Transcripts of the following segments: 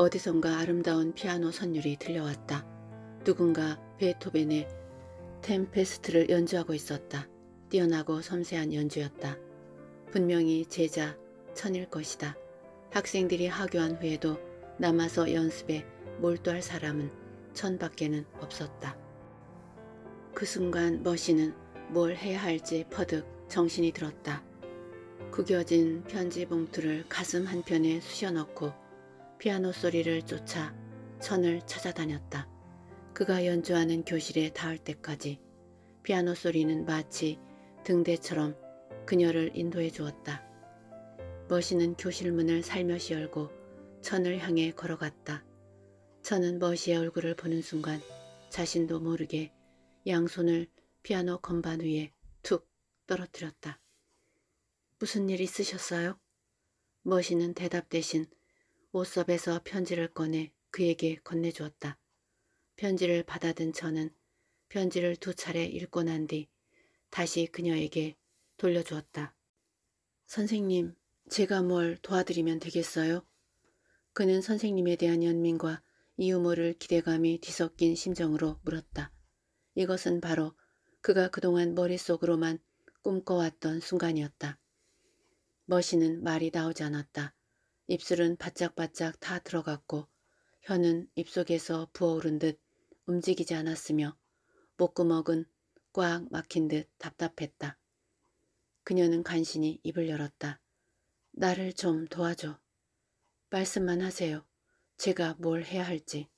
어디선가 아름다운 피아노 선율이 들려왔다. 누군가 베토벤의 템페스트를 연주하고 있었다. 뛰어나고 섬세한 연주였다. 분명히 제자 천일 것이다. 학생들이 하교한 후에도 남아서 연습에 몰두할 사람은 천밖에는 없었다. 그 순간 머신은 뭘 해야 할지 퍼득 정신이 들었다. 구겨진 편지 봉투를 가슴 한편에 쑤셔넣고 피아노 소리를 쫓아 천을 찾아다녔다. 그가 연주하는 교실에 닿을 때까지 피아노 소리는 마치 등대처럼 그녀를 인도해 주었다. 머시는 교실문을 살며시 열고 천을 향해 걸어갔다. 천은 머시의 얼굴을 보는 순간 자신도 모르게 양손을 피아노 건반 위에 툭 떨어뜨렸다. 무슨 일 있으셨어요? 머시는 대답 대신 옷섭에서 편지를 꺼내 그에게 건네주었다. 편지를 받아든 저는 편지를 두 차례 읽고 난 뒤 다시 그녀에게 돌려주었다. 선생님, 제가 뭘 도와드리면 되겠어요? 그는 선생님에 대한 연민과 이유모를 기대감이 뒤섞인 심정으로 물었다. 이것은 바로 그가 그동안 머릿속으로만 꿈꿔왔던 순간이었다. 머신은 말이 나오지 않았다. 입술은 바짝바짝 다 들어갔고 혀는 입속에서 부어오른 듯 움직이지 않았으며 목구멍은 꽉 막힌 듯 답답했다. 그녀는 간신히 입을 열었다. 나를 좀 도와줘. 말씀만 하세요. 제가 뭘 해야 할지.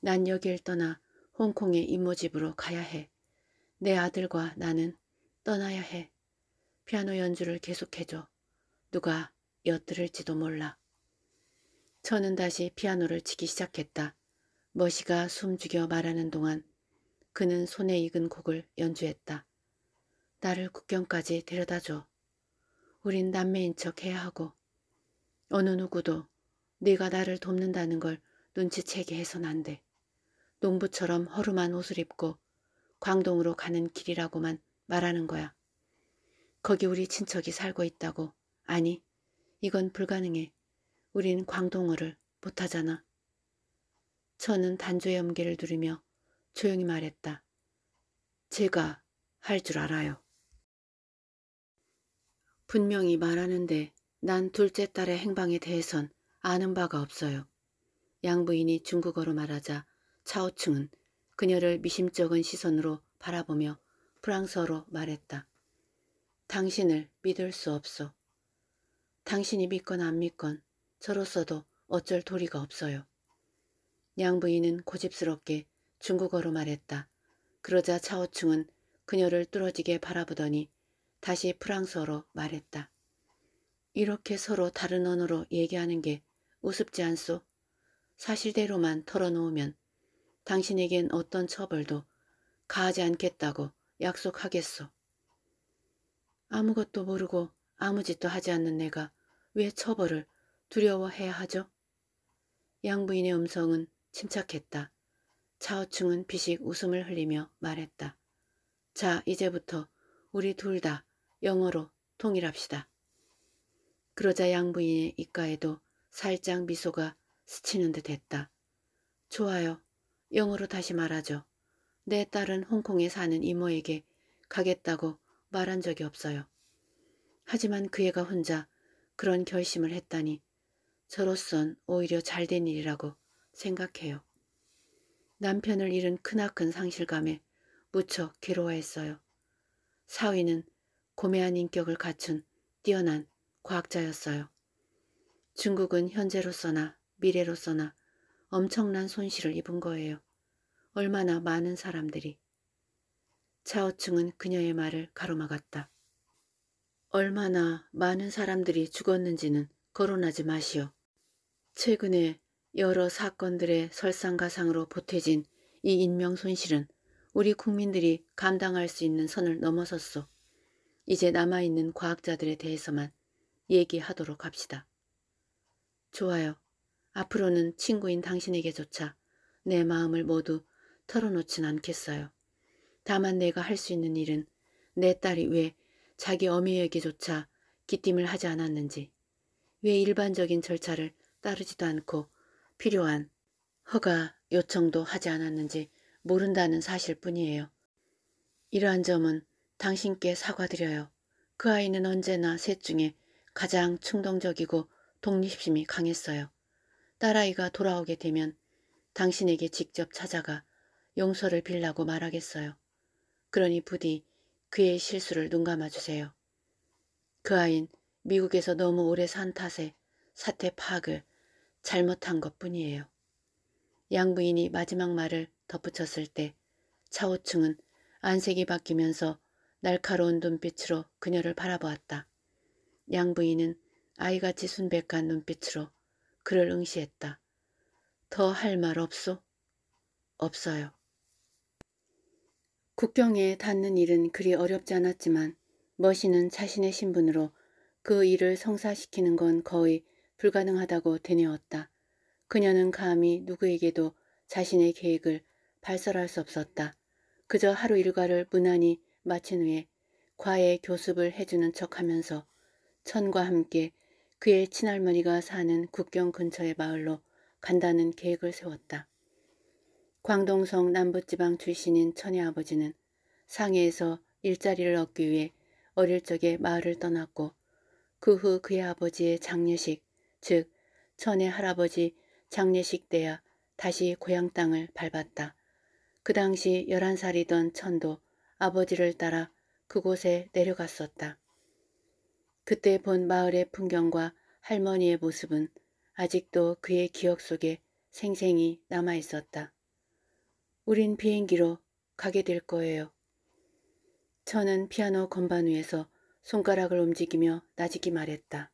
난 여길 떠나 홍콩의 이모집으로 가야 해. 내 아들과 나는 떠나야 해. 피아노 연주를 계속해줘. 누가 엿들을지도 몰라. 저는 다시 피아노를 치기 시작했다. 머시가 숨죽여 말하는 동안 그는 손에 익은 곡을 연주했다. 나를 국경까지 데려다줘. 우린 남매인 척 해야 하고 어느 누구도 네가 나를 돕는다는 걸 눈치채게 해선 안 돼. 농부처럼 허름한 옷을 입고 광동으로 가는 길이라고만 말하는 거야. 거기 우리 친척이 살고 있다고. 아니, 이건 불가능해. 우린 광동어를 못하잖아. 저는 단조의 엄기를 누리며 조용히 말했다. 제가 할 줄 알아요. 분명히 말하는데 난 둘째 딸의 행방에 대해선 아는 바가 없어요. 양부인이 중국어로 말하자 차오층은 그녀를 미심쩍은 시선으로 바라보며 프랑스어로 말했다. 당신을 믿을 수 없어. 당신이 믿건 안 믿건 저로서도 어쩔 도리가 없어요. 양부인은 고집스럽게 중국어로 말했다. 그러자 차오충은 그녀를 뚫어지게 바라보더니 다시 프랑스어로 말했다. 이렇게 서로 다른 언어로 얘기하는 게 우습지 않소? 사실대로만 털어놓으면 당신에겐 어떤 처벌도 가하지 않겠다고 약속하겠소. 아무것도 모르고 아무 짓도 하지 않는 내가 왜 처벌을 두려워해야 하죠? 양부인의 음성은 침착했다. 차오충은 비식 웃음을 흘리며 말했다. 자, 이제부터 우리 둘 다 영어로 통일합시다. 그러자 양부인의 입가에도 살짝 미소가 스치는 듯 했다. 좋아요. 영어로 다시 말하죠. 내 딸은 홍콩에 사는 이모에게 가겠다고 말한 적이 없어요. 하지만 그 애가 혼자 그런 결심을 했다니 저로선 오히려 잘된 일이라고 생각해요. 남편을 잃은 크나큰 상실감에 무척 괴로워했어요. 사위는 고매한 인격을 갖춘 뛰어난 과학자였어요. 중국은 현재로서나 미래로서나 엄청난 손실을 입은 거예요. 얼마나 많은 사람들이. 차오충은 그녀의 말을 가로막았다. 얼마나 많은 사람들이 죽었는지는 거론하지 마시오. 최근에 여러 사건들의 설상가상으로 보태진 이 인명 손실은 우리 국민들이 감당할 수 있는 선을 넘어섰소. 이제 남아있는 과학자들에 대해서만 얘기하도록 합시다. 좋아요. 앞으로는 친구인 당신에게조차 내 마음을 모두 털어놓진 않겠어요. 다만 내가 할 수 있는 일은 내 딸이 왜 자기 어미에게조차 기띔을 하지 않았는지 왜 일반적인 절차를 따르지도 않고 필요한 허가 요청도 하지 않았는지 모른다는 사실뿐이에요. 이러한 점은 당신께 사과드려요. 그 아이는 언제나 셋 중에 가장 충동적이고 독립심이 강했어요. 딸아이가 돌아오게 되면 당신에게 직접 찾아가 용서를 빌라고 말하겠어요. 그러니 부디 그의 실수를 눈 감아주세요. 그 아인 미국에서 너무 오래 산 탓에 사태 파악을 잘못한 것뿐이에요. 양부인이 마지막 말을 덧붙였을 때차오층은 안색이 바뀌면서 날카로운 눈빛으로 그녀를 바라보았다. 양부인은 아이같이 순백한 눈빛으로 그를 응시했다. 더 할 말 없소? 없어요. 국경에 닿는 일은 그리 어렵지 않았지만 머신은 자신의 신분으로 그 일을 성사시키는 건 거의 불가능하다고 되뇌었다. 그녀는 감히 누구에게도 자신의 계획을 발설할 수 없었다. 그저 하루 일과를 무난히 마친 후에 과외 교습을 해주는 척하면서 천과 함께 그의 친할머니가 사는 국경 근처의 마을로 간다는 계획을 세웠다. 광동성 남부지방 출신인 천의 아버지는 상해에서 일자리를 얻기 위해 어릴 적에 마을을 떠났고 그 후 그의 아버지의 장례식 즉 천의 할아버지 장례식 때야 다시 고향 땅을 밟았다. 그 당시 11살이던 천도 아버지를 따라 그곳에 내려갔었다. 그때 본 마을의 풍경과 할머니의 모습은 아직도 그의 기억 속에 생생히 남아있었다. 우린 비행기로 가게 될 거예요. 저는 피아노 건반 위에서 손가락을 움직이며 나직기 말했다.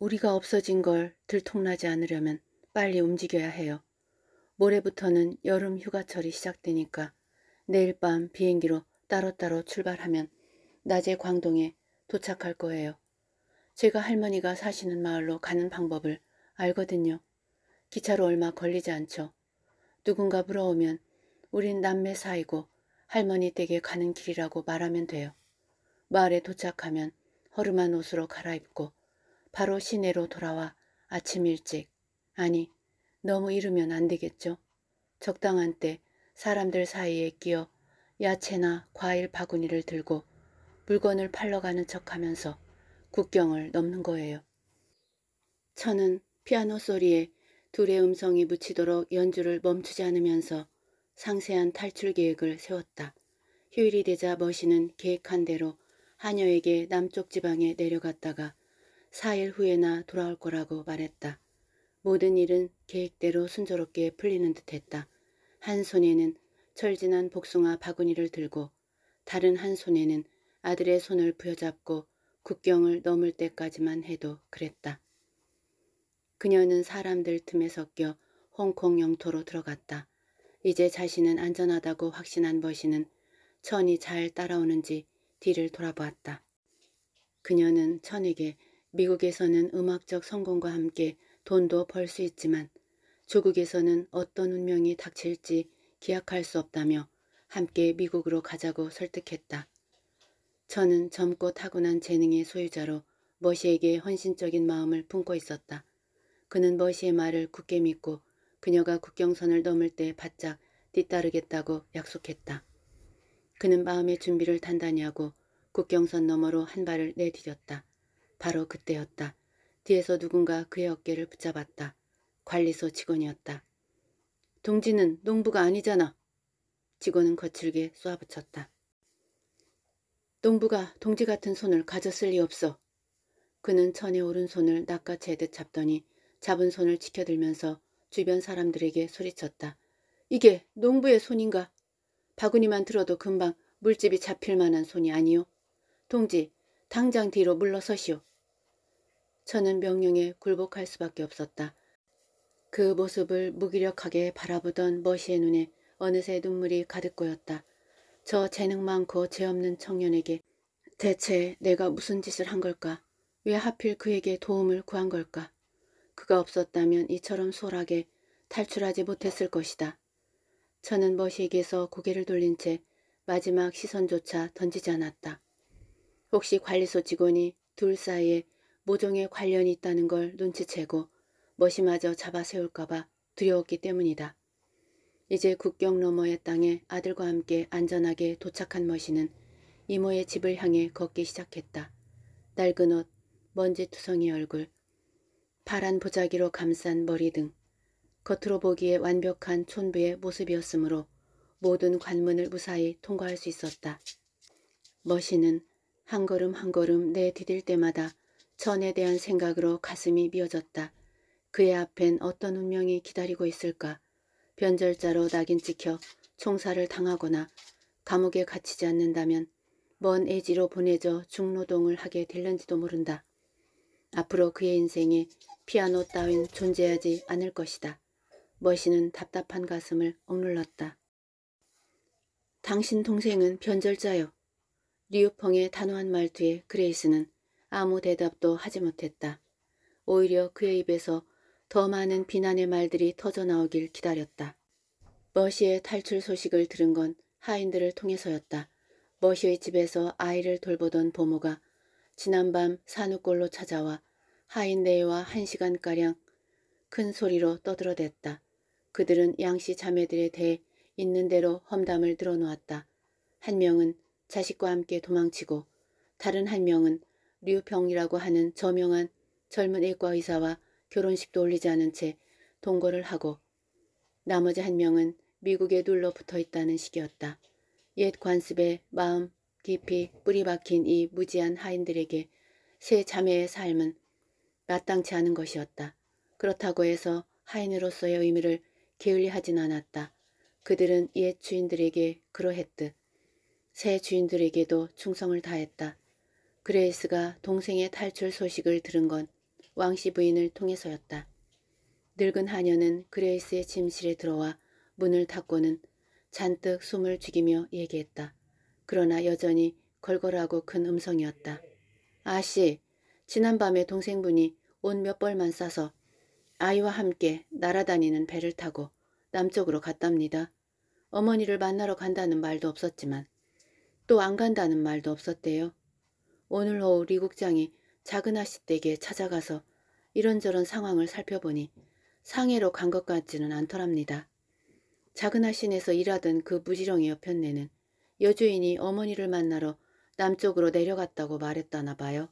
우리가 없어진 걸 들통나지 않으려면 빨리 움직여야 해요. 모레부터는 여름 휴가철이 시작되니까 내일 밤 비행기로 따로따로 출발하면 낮에 광동에 도착할 거예요. 제가 할머니가 사시는 마을로 가는 방법을 알거든요. 기차로 얼마 걸리지 않죠. 누군가 물어오면 우린 남매 사이고 할머니 댁에 가는 길이라고 말하면 돼요. 마을에 도착하면 허름한 옷으로 갈아입고 바로 시내로 돌아와 아침 일찍 아니 너무 이르면 안 되겠죠. 적당한 때 사람들 사이에 끼어 야채나 과일 바구니를 들고 물건을 팔러 가는 척하면서 국경을 넘는 거예요. 저는 피아노 소리에 둘의 음성이 묻히도록 연주를 멈추지 않으면서 상세한 탈출 계획을 세웠다. 휴일이 되자 머신은 계획한 대로 하녀에게 남쪽 지방에 내려갔다가 4일 후에나 돌아올 거라고 말했다. 모든 일은 계획대로 순조롭게 풀리는 듯했다. 한 손에는 철진한 복숭아 바구니를 들고 다른 한 손에는 아들의 손을 부여잡고 국경을 넘을 때까지만 해도 그랬다. 그녀는 사람들 틈에 섞여 홍콩 영토로 들어갔다. 이제 자신은 안전하다고 확신한 버시는 천이 잘 따라오는지 뒤를 돌아보았다. 그녀는 천에게 미국에서는 음악적 성공과 함께 돈도 벌 수 있지만 조국에서는 어떤 운명이 닥칠지 기약할 수 없다며 함께 미국으로 가자고 설득했다. 천은 젊고 타고난 재능의 소유자로 머시에게 헌신적인 마음을 품고 있었다. 그는 머시의 말을 굳게 믿고 그녀가 국경선을 넘을 때 바짝 뒤따르겠다고 약속했다. 그는 마음의 준비를 단단히 하고 국경선 너머로 한 발을 내디뎠다. 바로 그때였다. 뒤에서 누군가 그의 어깨를 붙잡았다. 관리소 직원이었다. 동지는 농부가 아니잖아. 직원은 거칠게 쏘아붙였다. 농부가 동지 같은 손을 가졌을 리 없어. 그는 천의 오른손을 낚아채듯 잡더니 잡은 손을 치켜들면서 주변 사람들에게 소리쳤다. 이게 농부의 손인가? 바구니만 들어도 금방 물집이 잡힐 만한 손이 아니오 동지, 당장 뒤로 물러서시오. 저는 명령에 굴복할 수밖에 없었다. 그 모습을 무기력하게 바라보던 머시의 눈에 어느새 눈물이 가득 고였다. 저 재능 많고 죄 없는 청년에게 대체 내가 무슨 짓을 한 걸까? 왜 하필 그에게 도움을 구한 걸까? 그가 없었다면 이처럼 소홀하게 탈출하지 못했을 것이다. 저는 머시에게서 고개를 돌린 채 마지막 시선조차 던지지 않았다. 혹시 관리소 직원이 둘 사이에 모종에 관련이 있다는 걸 눈치채고 머시마저 잡아세울까봐 두려웠기 때문이다. 이제 국경 너머의 땅에 아들과 함께 안전하게 도착한 머시는 이모의 집을 향해 걷기 시작했다. 낡은 옷, 먼지투성이 얼굴, 파란 보자기로 감싼 머리 등 겉으로 보기에 완벽한 촌부의 모습이었으므로 모든 관문을 무사히 통과할 수 있었다. 머신은 한 걸음 한 걸음 내디딜 때마다 전에 대한 생각으로 가슴이 미어졌다. 그의 앞엔 어떤 운명이 기다리고 있을까. 변절자로 낙인 찍혀 총살을 당하거나 감옥에 갇히지 않는다면 먼 애지로 보내져 중노동을 하게 될는지도 모른다. 앞으로 그의 인생에 피아노 따윈 존재하지 않을 것이다. 머신은 답답한 가슴을 억눌렀다. 당신 동생은 변절자요. 리우펑의 단호한 말투에 그레이스는 아무 대답도 하지 못했다. 오히려 그의 입에서 더 많은 비난의 말들이 터져나오길 기다렸다. 머시의 탈출 소식을 들은 건 하인들을 통해서였다. 머시의 집에서 아이를 돌보던 보모가 지난밤 산후골로 찾아와 하인네와 한 시간가량 큰 소리로 떠들어댔다. 그들은 양씨 자매들에 대해 있는 대로 험담을 들어놓았다. 한 명은 자식과 함께 도망치고 다른 한 명은 류병이라고 하는 저명한 젊은 일과 의사와 결혼식도 올리지 않은 채 동거를 하고 나머지 한 명은 미국에 눌러붙어 있다는 식이었다. 옛 관습에 마음 깊이 뿌리박힌 이 무지한 하인들에게 새 자매의 삶은 마땅치 않은 것이었다. 그렇다고 해서 하인으로서의 의미를 게을리하진 않았다. 그들은 옛 주인들에게 그러했듯 새 주인들에게도 충성을 다했다. 그레이스가 동생의 탈출 소식을 들은 건 왕씨 부인을 통해서였다. 늙은 하녀는 그레이스의 침실에 들어와 문을 닫고는 잔뜩 숨을 죽이며 얘기했다. 그러나 여전히 걸걸하고 큰 음성이었다. 아씨, 지난밤에 동생분이 옷몇 벌만 싸서 아이와 함께 날아다니는 배를 타고 남쪽으로 갔답니다. 어머니를 만나러 간다는 말도 없었지만 또 안 간다는 말도 없었대요. 오늘 오후 리국장이 작은 아씨 댁에 찾아가서 이런저런 상황을 살펴보니 상해로 간 것 같지는 않더랍니다. 작은 아씨에서 일하던 그 무지렁이 옆편네는 여주인이 어머니를 만나러 남쪽으로 내려갔다고 말했다나 봐요.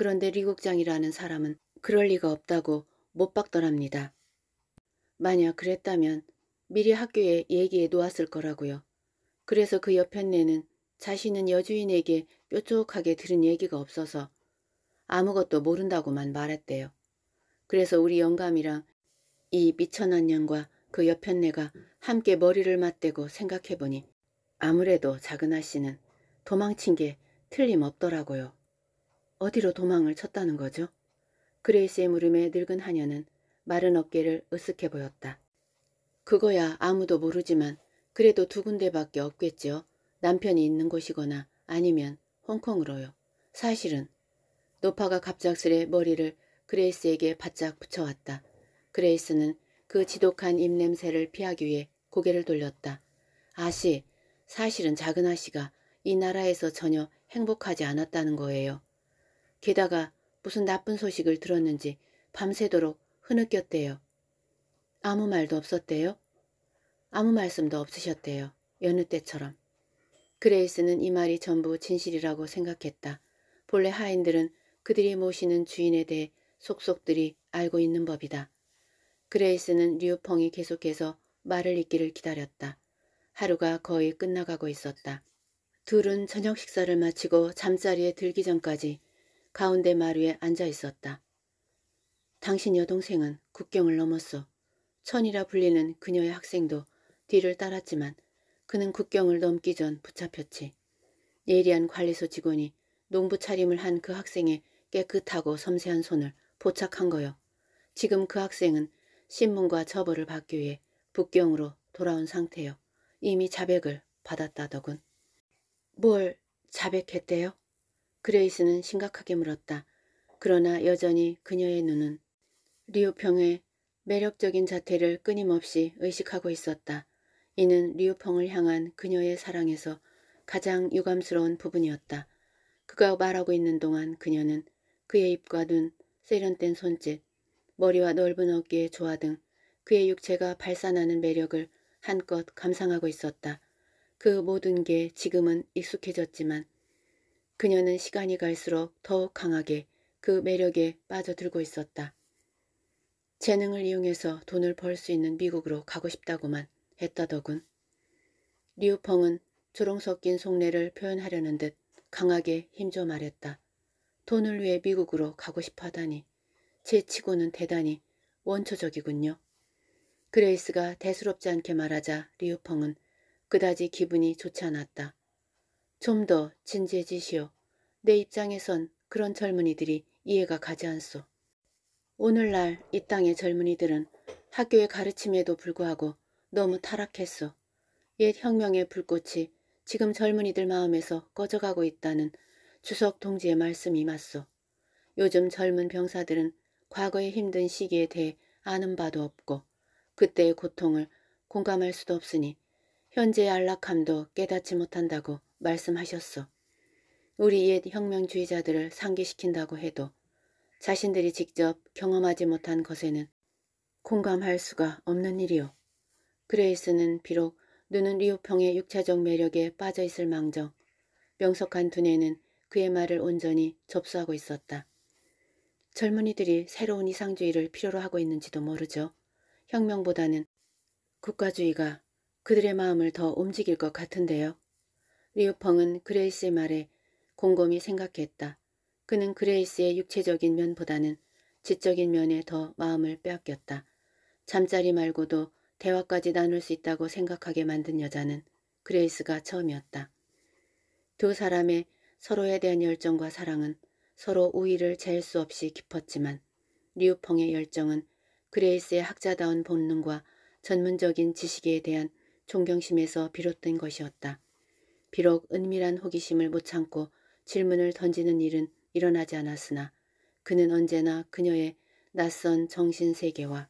그런데 리 국장이라는 사람은 그럴 리가 없다고 못 박더랍니다. 만약 그랬다면 미리 학교에 얘기해 놓았을 거라고요. 그래서 그옆에네는 자신은 여주인에게 뾰족하게 들은 얘기가 없어서 아무것도 모른다고만 말했대요. 그래서 우리 영감이랑 이 미천한 년과 그옆에네가 함께 머리를 맞대고 생각해보니 아무래도 작은 아씨는 도망친 게 틀림없더라고요. 어디로 도망을 쳤다는 거죠? 그레이스의 물음에 늙은 하녀는 마른 어깨를 으쓱해 보였다. 그거야 아무도 모르지만 그래도 두 군데밖에 없겠지요. 남편이 있는 곳이거나 아니면 홍콩으로요. 사실은 노파가 갑작스레 머리를 그레이스에게 바짝 붙여왔다. 그레이스는 그 지독한 입냄새를 피하기 위해 고개를 돌렸다. 아씨, 사실은 작은 아씨가 이 나라에서 전혀 행복하지 않았다는 거예요. 게다가 무슨 나쁜 소식을 들었는지 밤새도록 흐느꼈대요. 아무 말도 없었대요. 아무 말씀도 없으셨대요. 여느 때처럼. 그레이스는 이 말이 전부 진실이라고 생각했다. 본래 하인들은 그들이 모시는 주인에 대해 속속들이 알고 있는 법이다. 그레이스는 류펑이 계속해서 말을 잇기를 기다렸다. 하루가 거의 끝나가고 있었다. 둘은 저녁 식사를 마치고 잠자리에 들기 전까지 가운데 마루에 앉아 있었다. 당신 여동생은 국경을 넘었어 천이라 불리는 그녀의 학생도 뒤를 따랐지만 그는 국경을 넘기 전 붙잡혔지. 예리한 관리소 직원이 농부 차림을 한 그 학생의 깨끗하고 섬세한 손을 포착한 거요. 지금 그 학생은 신문과 처벌을 받기 위해 북경으로 돌아온 상태요. 이미 자백을 받았다더군. 뭘 자백했대요? 그레이스는 심각하게 물었다. 그러나 여전히 그녀의 눈은 리오평의 매력적인 자태를 끊임없이 의식하고 있었다. 이는 리오펑을 향한 그녀의 사랑에서 가장 유감스러운 부분이었다. 그가 말하고 있는 동안 그녀는 그의 입과 눈, 세련된 손짓, 머리와 넓은 어깨의 조화 등 그의 육체가 발산하는 매력을 한껏 감상하고 있었다. 그 모든 게 지금은 익숙해졌지만 그녀는 시간이 갈수록 더욱 강하게 그 매력에 빠져들고 있었다. 재능을 이용해서 돈을 벌 수 있는 미국으로 가고 싶다고만 했다더군. 리우펑은 조롱 섞인 속내를 표현하려는 듯 강하게 힘줘 말했다. 돈을 위해 미국으로 가고 싶어 하다니 제 치고는 대단히 원초적이군요. 그레이스가 대수롭지 않게 말하자 리우펑은 그다지 기분이 좋지 않았다. 좀더 진지해지시오. 내 입장에선 그런 젊은이들이 이해가 가지 않소. 오늘날 이 땅의 젊은이들은 학교의 가르침에도 불구하고 너무 타락했소. 옛 혁명의 불꽃이 지금 젊은이들 마음에서 꺼져가고 있다는 주석 동지의 말씀이 맞소. 요즘 젊은 병사들은 과거의 힘든 시기에 대해 아는 바도 없고 그때의 고통을 공감할 수도 없으니 현재의 안락함도 깨닫지 못한다고 말씀하셨소. 우리 옛 혁명주의자들을 상기시킨다고 해도 자신들이 직접 경험하지 못한 것에는 공감할 수가 없는 일이요. 그레이스는 비록 눈은 리오평의 육체적 매력에 빠져 있을 망정, 명석한 두뇌는 그의 말을 온전히 접수하고 있었다. 젊은이들이 새로운 이상주의를 필요로 하고 있는지도 모르죠. 혁명보다는 국가주의가 그들의 마음을 더 움직일 것 같은데요. 리우펑은 그레이스의 말에 곰곰이 생각했다. 그는 그레이스의 육체적인 면보다는 지적인 면에 더 마음을 빼앗겼다. 잠자리 말고도 대화까지 나눌 수 있다고 생각하게 만든 여자는 그레이스가 처음이었다. 두 사람의 서로에 대한 열정과 사랑은 서로 우위를 잴 수 없이 깊었지만 리우펑의 열정은 그레이스의 학자다운 본능과 전문적인 지식에 대한 존경심에서 비롯된 것이었다. 비록 은밀한 호기심을 못 참고 질문을 던지는 일은 일어나지 않았으나 그는 언제나 그녀의 낯선 정신세계와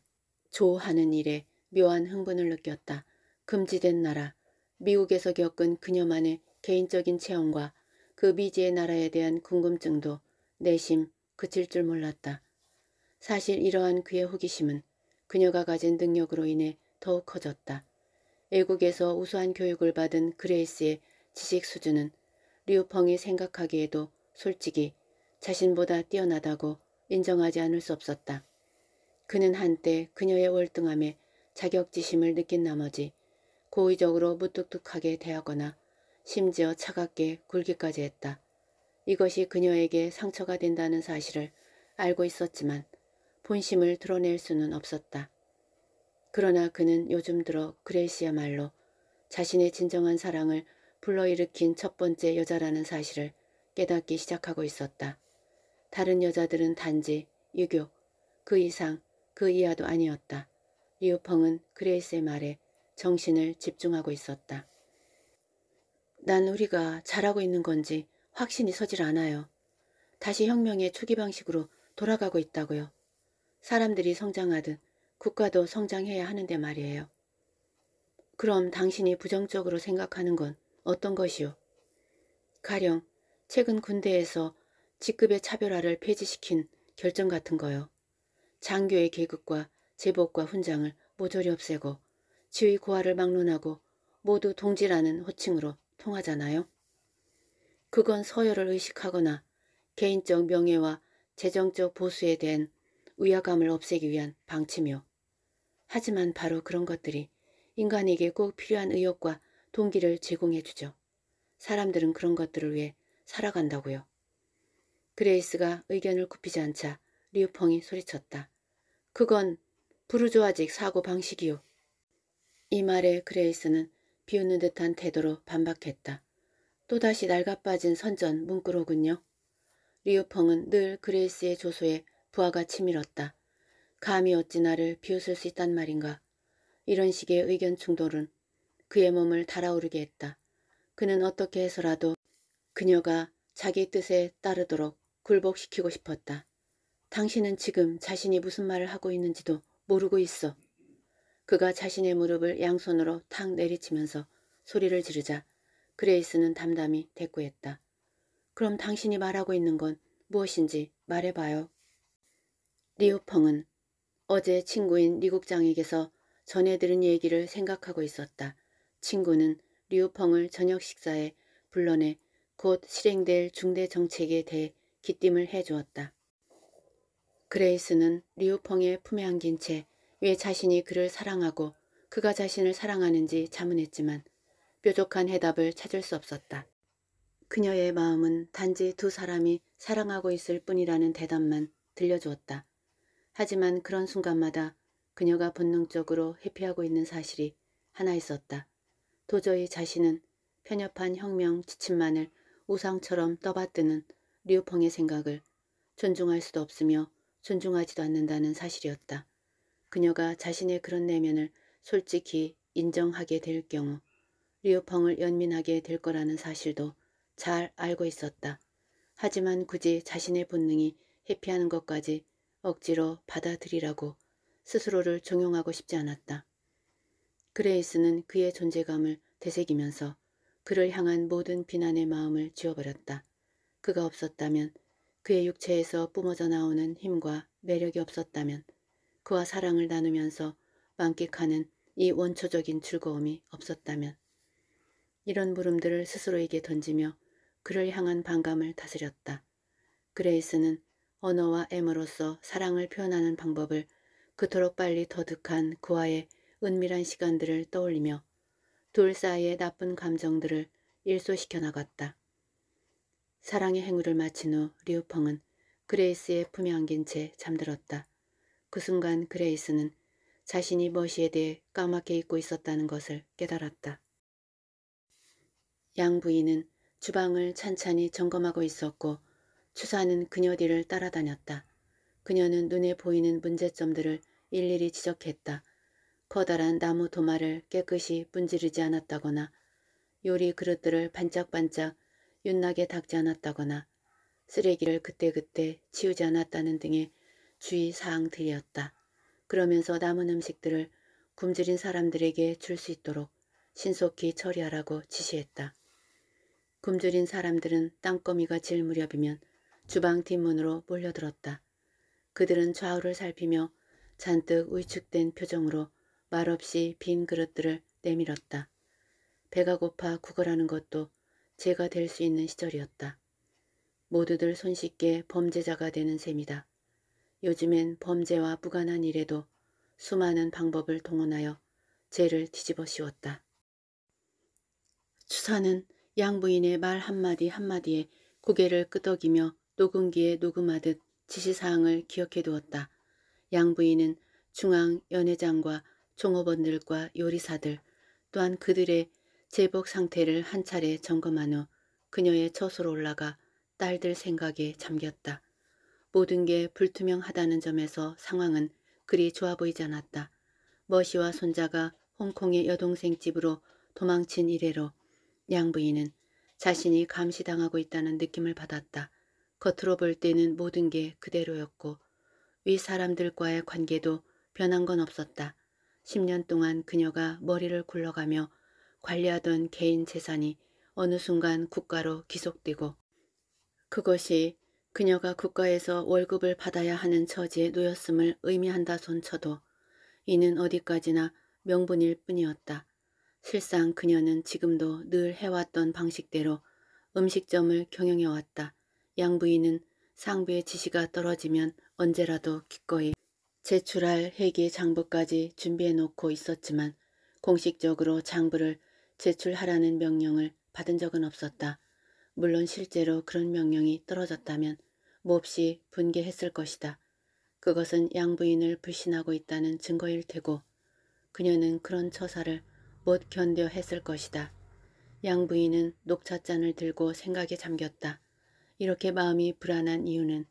조하는 일에 묘한 흥분을 느꼈다. 금지된 나라, 미국에서 겪은 그녀만의 개인적인 체험과 그 미지의 나라에 대한 궁금증도 내심 그칠 줄 몰랐다. 사실 이러한 그의 호기심은 그녀가 가진 능력으로 인해 더욱 커졌다. 애국에서 우수한 교육을 받은 그레이스의 지식 수준은 리우펑이 생각하기에도 솔직히 자신보다 뛰어나다고 인정하지 않을 수 없었다. 그는 한때 그녀의 월등함에 자격지심을 느낀 나머지 고의적으로 무뚝뚝하게 대하거나 심지어 차갑게 굴기까지 했다. 이것이 그녀에게 상처가 된다는 사실을 알고 있었지만 본심을 드러낼 수는 없었다. 그러나 그는 요즘 들어 그레이시야말로 자신의 진정한 사랑을 불러일으킨 첫 번째 여자라는 사실을 깨닫기 시작하고 있었다. 다른 여자들은 단지 유교, 그 이상, 그 이하도 아니었다. 리우펑은 그레이스의 말에 정신을 집중하고 있었다. 난 우리가 잘하고 있는 건지 확신이 서질 않아요. 다시 혁명의 초기 방식으로 돌아가고 있다고요. 사람들이 성장하듯 국가도 성장해야 하는데 말이에요. 그럼 당신이 부정적으로 생각하는 건 어떤 것이요? 가령 최근 군대에서 직급의 차별화를 폐지시킨 결정 같은 거요. 장교의 계급과 제복과 훈장을 모조리 없애고 지위 고하를 막론하고 모두 동지라는 호칭으로 통하잖아요. 그건 서열을 의식하거나 개인적 명예와 재정적 보수에 대한 위화감을 없애기 위한 방침이요. 하지만 바로 그런 것들이 인간에게 꼭 필요한 의욕과 동기를 제공해주죠. 사람들은 그런 것들을 위해 살아간다고요. 그레이스가 의견을 굽히지 않자 리우펑이 소리쳤다. 그건 부르주아직 사고 방식이요. 이 말에 그레이스는 비웃는 듯한 태도로 반박했다. 또다시 낡아빠진 선전 문구로군요. 리우펑은 늘 그레이스의 조소에 부하가 치밀었다. 감히 어찌 나를 비웃을 수 있단 말인가. 이런 식의 의견 충돌은 그의 몸을 달아오르게 했다. 그는 어떻게 해서라도 그녀가 자기 뜻에 따르도록 굴복시키고 싶었다. 당신은 지금 자신이 무슨 말을 하고 있는지도 모르고 있어. 그가 자신의 무릎을 양손으로 탁 내리치면서 소리를 지르자 그레이스는 담담히 대꾸했다. 그럼 당신이 말하고 있는 건 무엇인지 말해봐요. 리우펑은 어제 친구인 리국장에게서 전해들은 얘기를 생각하고 있었다. 친구는 리우펑을 저녁 식사에 불러내 곧 실행될 중대 정책에 대해 기띔을 해주었다. 그레이스는 리우펑의 품에 안긴 채 왜 자신이 그를 사랑하고 그가 자신을 사랑하는지 자문했지만 뾰족한 해답을 찾을 수 없었다. 그녀의 마음은 단지 두 사람이 사랑하고 있을 뿐이라는 대답만 들려주었다. 하지만 그런 순간마다 그녀가 본능적으로 회피하고 있는 사실이 하나 있었다. 도저히 자신은 편협한 혁명 지침만을 우상처럼 떠받드는 리우펑의 생각을 존중할 수도 없으며 존중하지도 않는다는 사실이었다. 그녀가 자신의 그런 내면을 솔직히 인정하게 될 경우 리우펑을 연민하게 될 거라는 사실도 잘 알고 있었다. 하지만 굳이 자신의 본능이 회피하는 것까지 억지로 받아들이라고 스스로를 종용하고 싶지 않았다. 그레이스는 그의 존재감을 되새기면서 그를 향한 모든 비난의 마음을 지워버렸다. 그가 없었다면 그의 육체에서 뿜어져 나오는 힘과 매력이 없었다면 그와 사랑을 나누면서 만끽하는 이 원초적인 즐거움이 없었다면 이런 물음들을 스스로에게 던지며 그를 향한 반감을 다스렸다. 그레이스는 언어와 애머로서 사랑을 표현하는 방법을 그토록 빨리 더득한 그와의 은밀한 시간들을 떠올리며 둘 사이의 나쁜 감정들을 일소시켜 나갔다. 사랑의 행위를 마친 후 리우펑은 그레이스의 품에 안긴 채 잠들었다. 그 순간 그레이스는 자신이 머시에 대해 까맣게 잊고 있었다는 것을 깨달았다. 양 부인은 주방을 찬찬히 점검하고 있었고 추사는 그녀 뒤를 따라다녔다. 그녀는 눈에 보이는 문제점들을 일일이 지적했다. 커다란 나무 도마를 깨끗이 문지르지 않았다거나 요리 그릇들을 반짝반짝 윤나게 닦지 않았다거나 쓰레기를 그때그때 치우지 않았다는 등의 주의사항들이었다. 그러면서 남은 음식들을 굶주린 사람들에게 줄 수 있도록 신속히 처리하라고 지시했다. 굶주린 사람들은 땅거미가 질 무렵이면 주방 뒷문으로 몰려들었다. 그들은 좌우를 살피며 잔뜩 위축된 표정으로 말없이 빈 그릇들을 내밀었다. 배가 고파 구걸하는 것도 죄가될 수 있는 시절이었다. 모두들 손쉽게 범죄자가 되는 셈이다. 요즘엔 범죄와 무관한 일에도 수많은 방법을 동원하여 죄를 뒤집어 씌웠다. 추사는 양부인의 말 한마디 한마디에 고개를 끄덕이며 녹음기에 녹음하듯 지시사항을 기억해 두었다. 양부인은 중앙 연회장과 종업원들과 요리사들 또한 그들의 제복 상태를 한 차례 점검한 후 그녀의 처소로 올라가 딸들 생각에 잠겼다. 모든 게 불투명하다는 점에서 상황은 그리 좋아 보이지 않았다. 머시와 손자가 홍콩의 여동생 집으로 도망친 이래로 양부인은 자신이 감시당하고 있다는 느낌을 받았다. 겉으로 볼 때는 모든 게 그대로였고 위 사람들과의 관계도 변한 건 없었다. 10년 동안 그녀가 머리를 굴러가며 관리하던 개인 재산이 어느 순간 국가로 귀속되고 그것이 그녀가 국가에서 월급을 받아야 하는 처지에 놓였음을 의미한다 손쳐도 이는 어디까지나 명분일 뿐이었다. 실상 그녀는 지금도 늘 해왔던 방식대로 음식점을 경영해왔다. 양부인은 상부의 지시가 떨어지면 언제라도 기꺼이 제출할 회계 장부까지 준비해 놓고 있었지만 공식적으로 장부를 제출하라는 명령을 받은 적은 없었다. 물론 실제로 그런 명령이 떨어졌다면 몹시 분개했을 것이다. 그것은 양부인을 불신하고 있다는 증거일 테고 그녀는 그런 처사를 못 견뎌 했을 것이다. 양부인은 녹차잔을 들고 생각에 잠겼다. 이렇게 마음이 불안한 이유는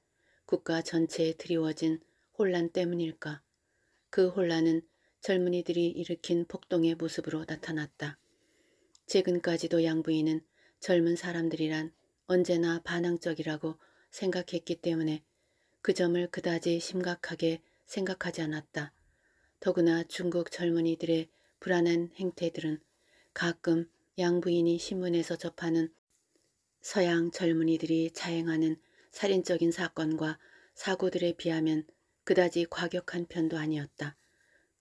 국가 전체에 드리워진 혼란 때문일까? 그 혼란은 젊은이들이 일으킨 폭동의 모습으로 나타났다. 최근까지도 양부인은 젊은 사람들이란 언제나 반항적이라고 생각했기 때문에 그 점을 그다지 심각하게 생각하지 않았다. 더구나 중국 젊은이들의 불안한 행태들은 가끔 양부인이 신문에서 접하는 서양 젊은이들이 자행하는 살인적인 사건과 사고들에 비하면 그다지 과격한 편도 아니었다.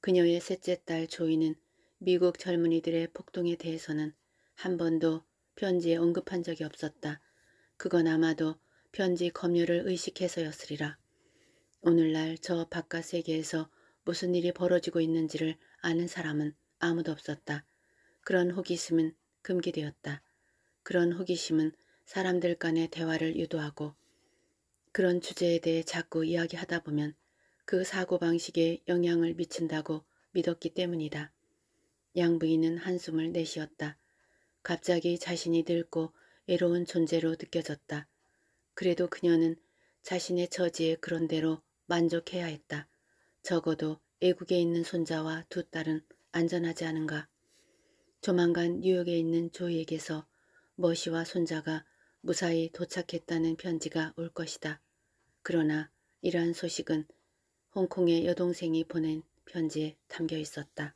그녀의 셋째 딸 조이는 미국 젊은이들의 폭동에 대해서는 한 번도 편지에 언급한 적이 없었다. 그건 아마도 편지 검열을 의식해서였으리라. 오늘날 저 바깥 세계에서 무슨 일이 벌어지고 있는지를 아는 사람은 아무도 없었다. 그런 호기심은 금기되었다. 그런 호기심은 사람들 간의 대화를 유도하고 그런 주제에 대해 자꾸 이야기하다 보면 그 사고방식에 영향을 미친다고 믿었기 때문이다. 양부인은 한숨을 내쉬었다. 갑자기 자신이 늙고 애로운 존재로 느껴졌다. 그래도 그녀는 자신의 처지에 그런대로 만족해야 했다. 적어도 애국에 있는 손자와 두 딸은 안전하지 않은가. 조만간 뉴욕에 있는 조이에게서 머시와 손자가 무사히 도착했다는 편지가 올 것이다. 그러나 이러한 소식은 홍콩의 여동생이 보낸 편지에 담겨 있었다.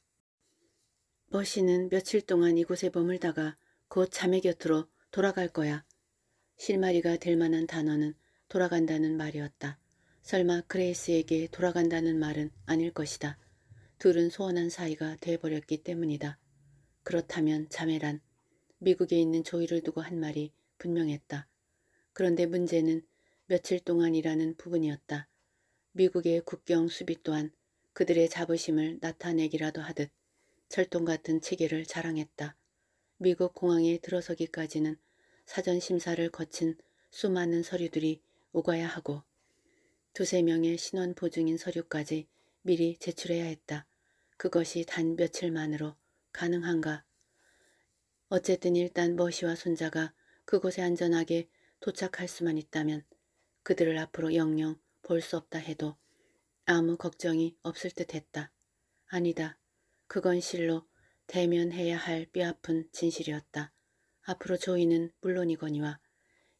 버시는 며칠 동안 이곳에 머물다가 곧 자매 곁으로 돌아갈 거야. 실마리가 될 만한 단어는 돌아간다는 말이었다. 설마 그레이스에게 돌아간다는 말은 아닐 것이다. 둘은 소원한 사이가 돼버렸기 때문이다. 그렇다면 자매란 미국에 있는 조이를 두고 한 말이 분명했다. 그런데 문제는 며칠 동안이라는 부분이었다. 미국의 국경 수비 또한 그들의 자부심을 나타내기라도 하듯 철통 같은 체계를 자랑했다. 미국 공항에 들어서기까지는 사전 심사를 거친 수많은 서류들이 오가야 하고 두세 명의 신원 보증인 서류까지 미리 제출해야 했다. 그것이 단 며칠만으로 가능한가. 어쨌든 일단 머시와 손자가 그곳에 안전하게 도착할 수만 있다면 그들을 앞으로 영영 볼수 없다 해도 아무 걱정이 없을 듯 했다. 아니다. 그건 실로 대면해야 할 뼈아픈 진실이었다. 앞으로 조이는 물론이거니와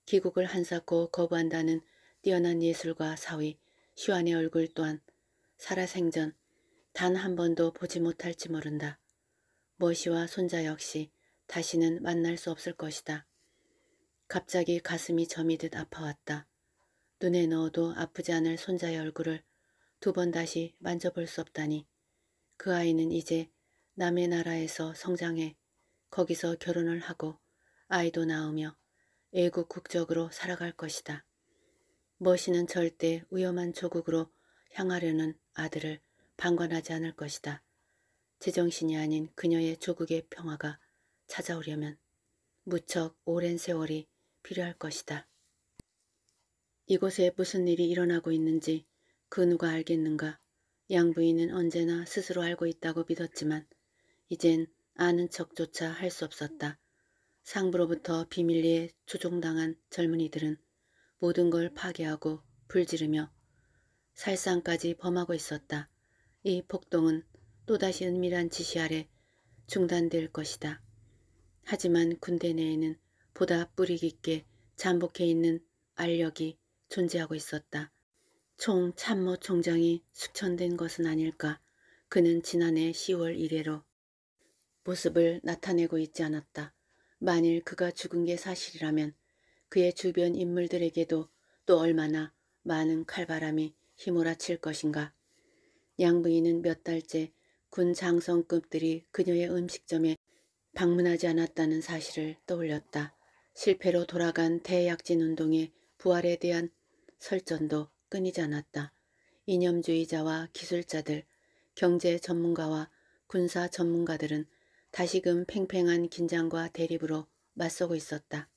기국을 한사코 거부한다는 뛰어난 예술가 사위 시완의 얼굴 또한 살아생전 단 한 번도 보지 못할지 모른다. 머시와 손자 역시 다시는 만날 수 없을 것이다. 갑자기 가슴이 점이듯 아파왔다. 눈에 넣어도 아프지 않을 손자의 얼굴을 두 번 다시 만져볼 수 없다니 그 아이는 이제 남의 나라에서 성장해 거기서 결혼을 하고 아이도 낳으며 애국 국적으로 살아갈 것이다. 머시는 절대 위험한 조국으로 향하려는 아들을 방관하지 않을 것이다. 제정신이 아닌 그녀의 조국의 평화가 찾아오려면 무척 오랜 세월이 필요할 것이다. 이곳에 무슨 일이 일어나고 있는지 그 누가 알겠는가. 양부인은 언제나 스스로 알고 있다고 믿었지만 이젠 아는 척조차 할 수 없었다. 상부로부터 비밀리에 조종당한 젊은이들은 모든 걸 파괴하고 불지르며 살상까지 범하고 있었다. 이 폭동은 또다시 은밀한 지시 아래 중단될 것이다. 하지만 군대 내에는 보다 뿌리 깊게 잠복해 있는 알력이 존재하고 있었다. 총 참모 총장이 숙천된 것은 아닐까. 그는 지난해 10월 1일로 모습을 나타내고 있지 않았다. 만일 그가 죽은 게 사실이라면 그의 주변 인물들에게도 또 얼마나 많은 칼바람이 휘몰아칠 것인가. 양 부인은 몇 달째 군 장성급들이 그녀의 음식점에 방문하지 않았다는 사실을 떠올렸다. 실패로 돌아간 대약진 운동의 부활에 대한 설전도 끊이지 않았다. 이념주의자와 기술자들, 경제 전문가와 군사 전문가들은 다시금 팽팽한 긴장과 대립으로 맞서고 있었다.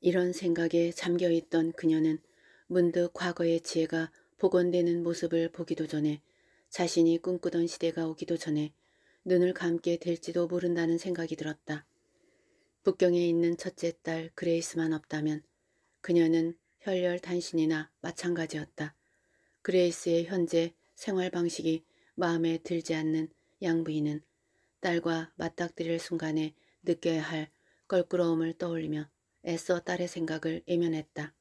이런 생각에 잠겨있던 그녀는 문득 과거의 지혜가 복원되는 모습을 보기도 전에 자신이 꿈꾸던 시대가 오기도 전에 눈을 감게 될지도 모른다는 생각이 들었다. 북경에 있는 첫째 딸 그레이스만 없다면 그녀는 혈혈 단신이나 마찬가지였다. 그레이스의 현재 생활 방식이 마음에 들지 않는 양부인은 딸과 맞닥뜨릴 순간에 느껴야 할 껄끄러움을 떠올리며 애써 딸의 생각을 예면했다.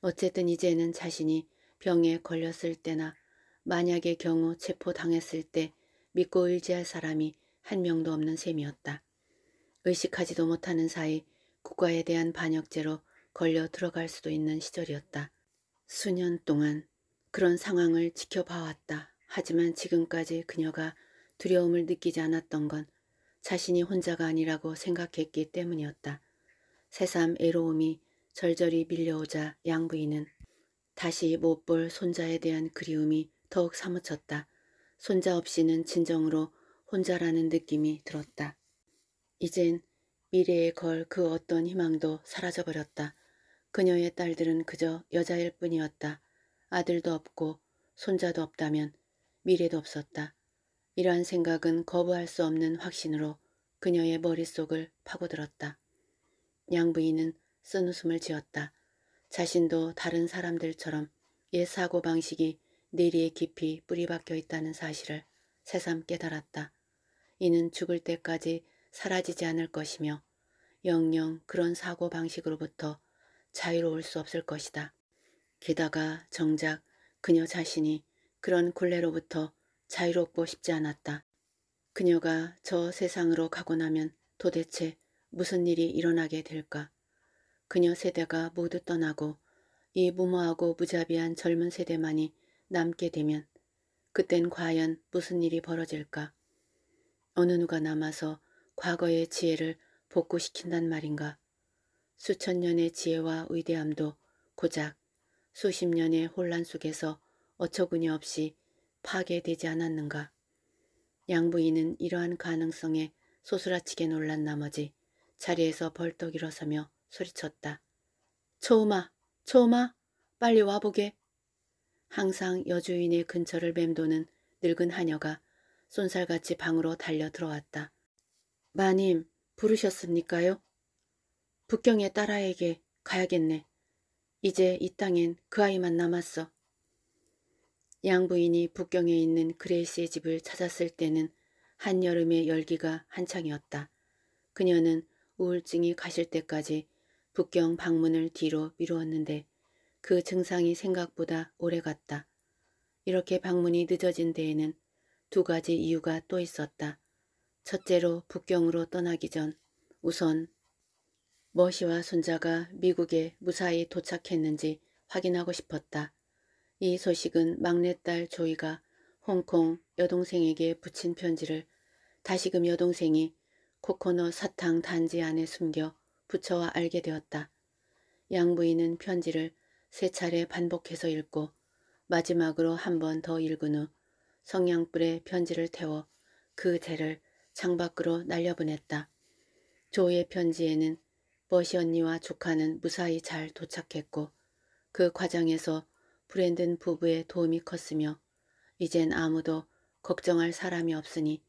어쨌든 이제는 자신이 병에 걸렸을 때나 만약의 경우 체포당했을 때 믿고 의지할 사람이 한 명도 없는 셈이었다. 의식하지도 못하는 사이 국가에 대한 반역죄로 걸려 들어갈 수도 있는 시절이었다. 수년 동안 그런 상황을 지켜봐왔다. 하지만 지금까지 그녀가 두려움을 느끼지 않았던 건 자신이 혼자가 아니라고 생각했기 때문이었다. 새삼 애로움이 절절히 밀려오자 양부인은 다시 못 볼 손자에 대한 그리움이 더욱 사무쳤다. 손자 없이는 진정으로 혼자라는 느낌이 들었다. 이젠 미래에 걸 그 어떤 희망도 사라져버렸다. 그녀의 딸들은 그저 여자일 뿐이었다. 아들도 없고 손자도 없다면 미래도 없었다. 이러한 생각은 거부할 수 없는 확신으로 그녀의 머릿속을 파고들었다. 양부인은 쓴 웃음을 지었다. 자신도 다른 사람들처럼 옛 사고방식이 내리에 깊이 뿌리박혀 있다는 사실을 새삼 깨달았다. 이는 죽을 때까지 사라지지 않을 것이며 영영 그런 사고방식으로부터 자유로울 수 없을 것이다. 게다가 정작 그녀 자신이 그런 굴레로부터 자유롭고 싶지 않았다. 그녀가 저 세상으로 가고 나면 도대체 무슨 일이 일어나게 될까? 그녀 세대가 모두 떠나고 이 무모하고 무자비한 젊은 세대만이 남게 되면 그땐 과연 무슨 일이 벌어질까? 어느 누가 남아서 과거의 지혜를 복구시킨단 말인가? 수천 년의 지혜와 위대함도 고작 수십 년의 혼란 속에서 어처구니 없이 파괴되지 않았는가. 양부인은 이러한 가능성에 소스라치게 놀란 나머지 자리에서 벌떡 일어서며 소리쳤다. 초우마! 초우마! 빨리 와보게! 항상 여주인의 근처를 맴도는 늙은 하녀가 쏜살같이 방으로 달려 들어왔다. 마님, 부르셨습니까요? 북경의 딸아에게 가야겠네. 이제 이 땅엔 그 아이만 남았어. 양부인이 북경에 있는 그레이스의 집을 찾았을 때는 한여름의 열기가 한창이었다. 그녀는 우울증이 가실 때까지 북경 방문을 뒤로 미루었는데 그 증상이 생각보다 오래갔다. 이렇게 방문이 늦어진 데에는 두 가지 이유가 또 있었다. 첫째로 북경으로 떠나기 전 우선 머시와 손자가 미국에 무사히 도착했는지 확인하고 싶었다. 이 소식은 막내딸 조이가 홍콩 여동생에게 붙인 편지를 다시금 여동생이 코코넛 사탕 단지 안에 숨겨 부처와 알게 되었다. 양부인은 편지를 세 차례 반복해서 읽고 마지막으로 한 번 더 읽은 후 성냥불에 편지를 태워 그 재를 창밖으로 날려보냈다. 조의 편지에는 버시 언니와 조카는 무사히 잘 도착했고 그 과정에서 브랜든 부부의 도움이 컸으며 이젠 아무도 걱정할 사람이 없으니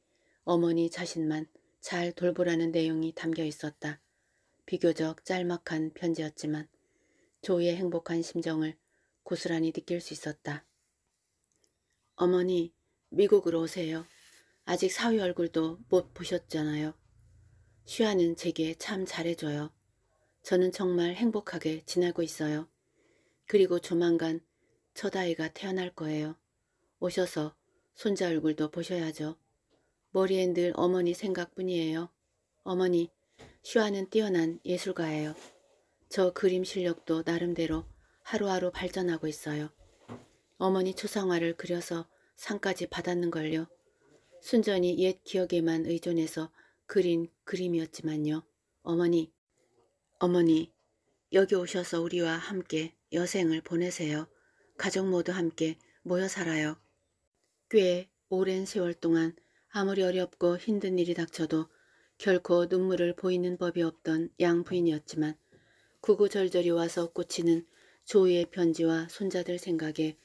어머니 자신만 잘 돌보라는 내용이 담겨 있었다. 비교적 짤막한 편지였지만 조의 행복한 심정을 고스란히 느낄 수 있었다. 어머니, 미국으로 오세요. 아직 사위 얼굴도 못 보셨잖아요. 슈아는 제게 참 잘해줘요. 저는 정말 행복하게 지내고 있어요. 그리고 조만간 첫 아이가 태어날 거예요. 오셔서 손자 얼굴도 보셔야죠. 머리엔 늘 어머니 생각뿐이에요. 어머니, 슈아는 뛰어난 예술가예요. 저 그림 실력도 나름대로 하루하루 발전하고 있어요. 어머니 초상화를 그려서 상까지 받았는걸요. 순전히 옛 기억에만 의존해서 그린 그림이었지만요. 어머니, 어머니, 여기 오셔서 우리와 함께 여생을 보내세요. 가족 모두 함께 모여 살아요. 꽤 오랜 세월 동안 아무리 어렵고 힘든 일이 닥쳐도 결코 눈물을 보이는 법이 없던 양 부인이었지만 구구절절이 와서 꽂히는 조의 편지와 손자들 생각에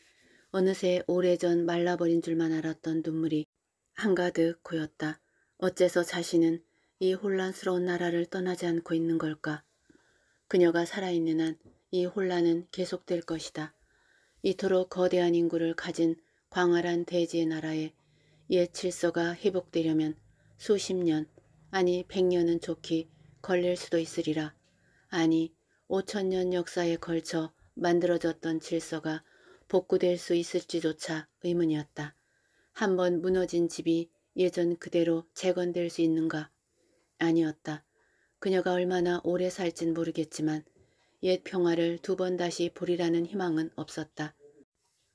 어느새 오래전 말라버린 줄만 알았던 눈물이 한가득 고였다. 어째서 자신은 이 혼란스러운 나라를 떠나지 않고 있는 걸까? 그녀가 살아있는 한 이 혼란은 계속될 것이다. 이토록 거대한 인구를 가진 광활한 대지의 나라에 옛 질서가 회복되려면 수십 년, 아니 백년은 좋기 걸릴 수도 있으리라. 아니 오천년 역사에 걸쳐 만들어졌던 질서가 복구될 수 있을지조차 의문이었다. 한번 무너진 집이 예전 그대로 재건될 수 있는가? 아니었다. 그녀가 얼마나 오래 살진 모르겠지만 옛 평화를 두 번 다시 보리라는 희망은 없었다.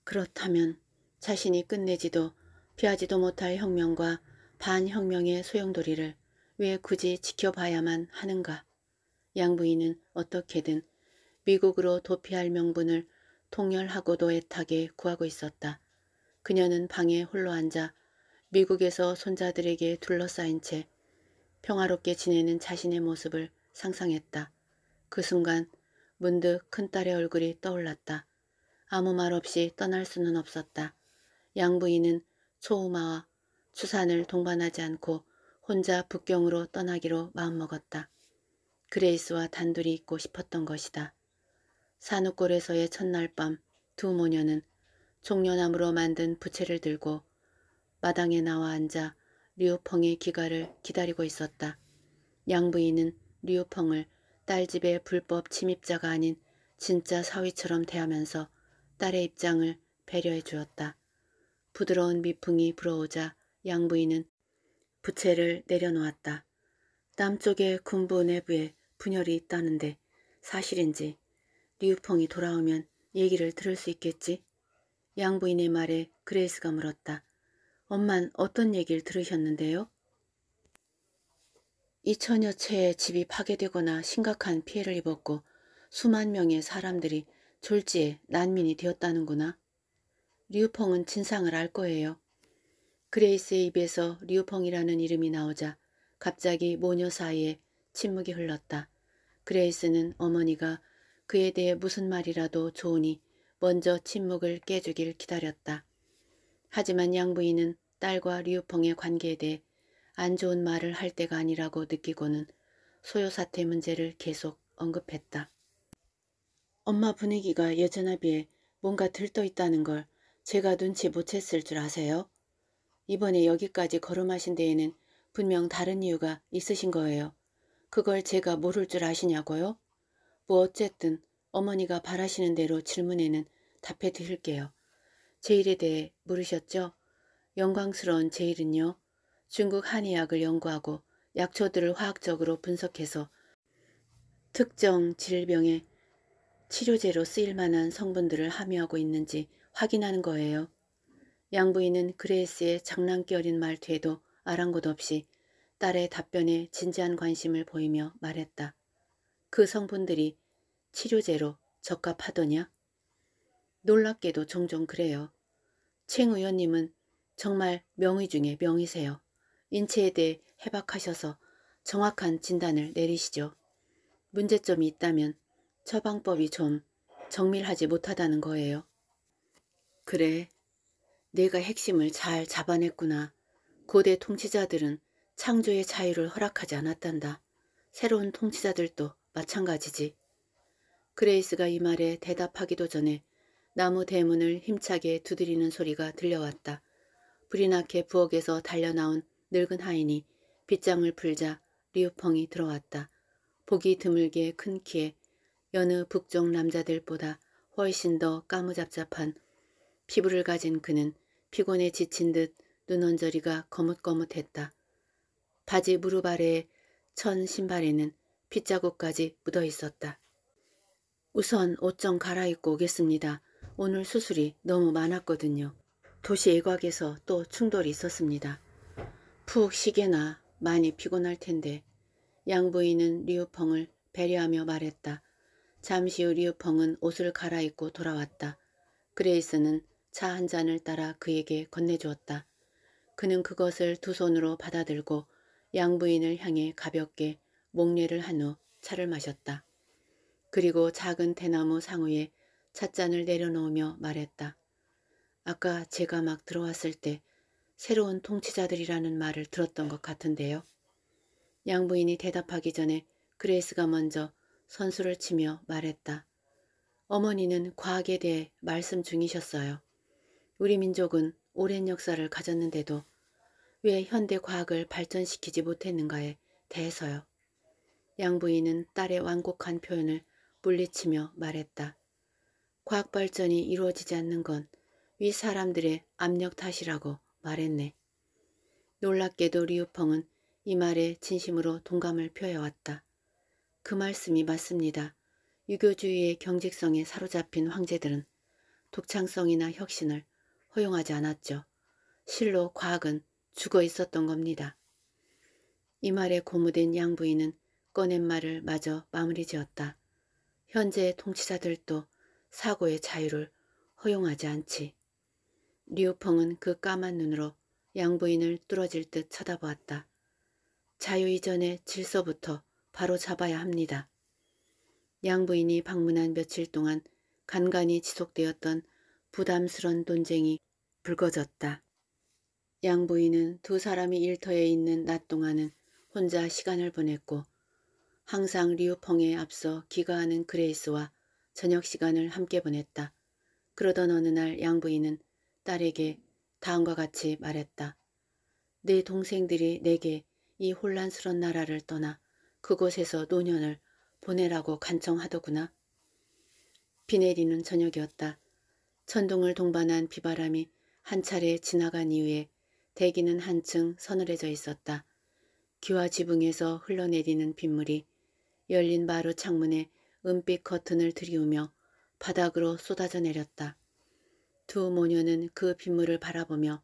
그렇다면 자신이 끝내지도 피하지도 못할 혁명과 반혁명의 소용돌이를 왜 굳이 지켜봐야만 하는가. 양부인은 어떻게든 미국으로 도피할 명분을 통렬하고도 애타게 구하고 있었다. 그녀는 방에 홀로 앉아 미국에서 손자들에게 둘러싸인 채 평화롭게 지내는 자신의 모습을 상상했다. 그 순간 문득 큰딸의 얼굴이 떠올랐다. 아무 말 없이 떠날 수는 없었다. 양부인은 초우마와 추산을 동반하지 않고 혼자 북경으로 떠나기로 마음먹었다. 그레이스와 단둘이 있고 싶었던 것이다. 산후골에서의 첫날 밤 두 모녀는 종려나무로 만든 부채를 들고 마당에 나와 앉아 류펑의 귀가를 기다리고 있었다. 양부인은 류펑을 딸집의 불법 침입자가 아닌 진짜 사위처럼 대하면서 딸의 입장을 배려해 주었다. 부드러운 미풍이 불어오자 양부인은 부채를 내려놓았다. 남쪽의 군부 내부에 분열이 있다는데 사실인지 리우펑이 돌아오면 얘기를 들을 수 있겠지? 양부인의 말에 그레이스가 물었다. 엄만 어떤 얘기를 들으셨는데요? 이천여 채의 집이 파괴되거나 심각한 피해를 입었고 수만 명의 사람들이 졸지에 난민이 되었다는구나. 류펑은 진상을 알 거예요. 그레이스의 입에서 류펑이라는 이름이 나오자 갑자기 모녀 사이에 침묵이 흘렀다. 그레이스는 어머니가 그에 대해 무슨 말이라도 좋으니 먼저 침묵을 깨주길 기다렸다. 하지만 양부인은 딸과 리우펑의 관계에 대해 안 좋은 말을 할 때가 아니라고 느끼고는 소요사태 문제를 계속 언급했다. 엄마 분위기가 예전에 비해 뭔가 들떠있다는 걸 제가 눈치 못 챘을 줄 아세요? 이번에 여기까지 걸음하신 데에는 분명 다른 이유가 있으신 거예요. 그걸 제가 모를 줄 아시냐고요? 뭐 어쨌든 어머니가 바라시는 대로 질문에는 답해 드릴게요. 제 일에 대해 물으셨죠? 영광스러운 제일은요. 중국 한의학을 연구하고 약초들을 화학적으로 분석해서 특정 질병에 치료제로 쓰일만한 성분들을 함유하고 있는지 확인하는 거예요. 양부인은 그레이스의 장난기 어린 말투에도 아랑곳 없이 딸의 답변에 진지한 관심을 보이며 말했다. 그 성분들이 치료제로 적합하더냐? 놀랍게도 종종 그래요. 챙 의원님은 정말 명의 중에 명의세요. 인체에 대해 해박하셔서 정확한 진단을 내리시죠. 문제점이 있다면 처방법이 좀 정밀하지 못하다는 거예요. 그래, 내가 핵심을 잘 잡아냈구나. 고대 통치자들은 창조의 자유를 허락하지 않았단다. 새로운 통치자들도 마찬가지지. 그레이스가 이 말에 대답하기도 전에 나무 대문을 힘차게 두드리는 소리가 들려왔다. 불이 나게 부엌에서 달려나온 늙은 하인이 빗장을 풀자 리우펑이 들어왔다. 보기 드물게 큰 키에 여느 북쪽 남자들보다 훨씬 더 까무잡잡한 피부를 가진 그는 피곤에 지친 듯 눈원저리가 거뭇거뭇했다. 바지 무릎 아래에 천 신발에는 핏자국까지 묻어 있었다. 우선 옷 좀 갈아입고 오겠습니다. 오늘 수술이 너무 많았거든요. 도시 일각에서또 충돌이 있었습니다. 푹 쉬게나 많이 피곤할 텐데 양부인은 리우펑을 배려하며 말했다. 잠시 후 리우펑은 옷을 갈아입고 돌아왔다. 그레이스는 차 한 잔을 따라 그에게 건네주었다. 그는 그것을 두 손으로 받아들고 양부인을 향해 가볍게 목례를 한 후 차를 마셨다. 그리고 작은 대나무 상우에 찻잔을 내려놓으며 말했다. 아까 제가 막 들어왔을 때 새로운 통치자들이라는 말을 들었던 것 같은데요. 양부인이 대답하기 전에 그레이스가 먼저 선수를 치며 말했다. 어머니는 과학에 대해 말씀 중이셨어요. 우리 민족은 오랜 역사를 가졌는데도 왜 현대 과학을 발전시키지 못했는가에 대해서요. 양부인은 딸의 완곡한 표현을 물리치며 말했다. 과학 발전이 이루어지지 않는 건 윗사람들의 압력 탓이라고 말했네. 놀랍게도 리우펑은 이 말에 진심으로 동감을 표해왔다. 그 말씀이 맞습니다. 유교주의의 경직성에 사로잡힌 황제들은 독창성이나 혁신을 허용하지 않았죠. 실로 과학은 죽어 있었던 겁니다. 이 말에 고무된 양부인은 꺼낸 말을 마저 마무리 지었다. 현재의 통치자들도 사고의 자유를 허용하지 않지. 리우펑은 그 까만 눈으로 양부인을 뚫어질 듯 쳐다보았다. 자유 이전의 질서부터 바로 잡아야 합니다. 양부인이 방문한 며칠 동안 간간이 지속되었던 부담스런 논쟁이 불거졌다. 양부인은 두 사람이 일터에 있는 낮 동안은 혼자 시간을 보냈고 항상 리우펑에 앞서 기가하는 그레이스와 저녁 시간을 함께 보냈다. 그러던 어느 날 양부인은 딸에게 다음과 같이 말했다. 내 동생들이 내게 이 혼란스런 나라를 떠나 그곳에서 노년을 보내라고 간청하더구나. 비 내리는 저녁이었다. 천둥을 동반한 비바람이 한 차례 지나간 이후에 대기는 한층 서늘해져 있었다. 귀와 지붕에서 흘러내리는 빗물이 열린 마루 창문에 은빛 커튼을 들이우며 바닥으로 쏟아져 내렸다. 두 모녀는 그 빗물을 바라보며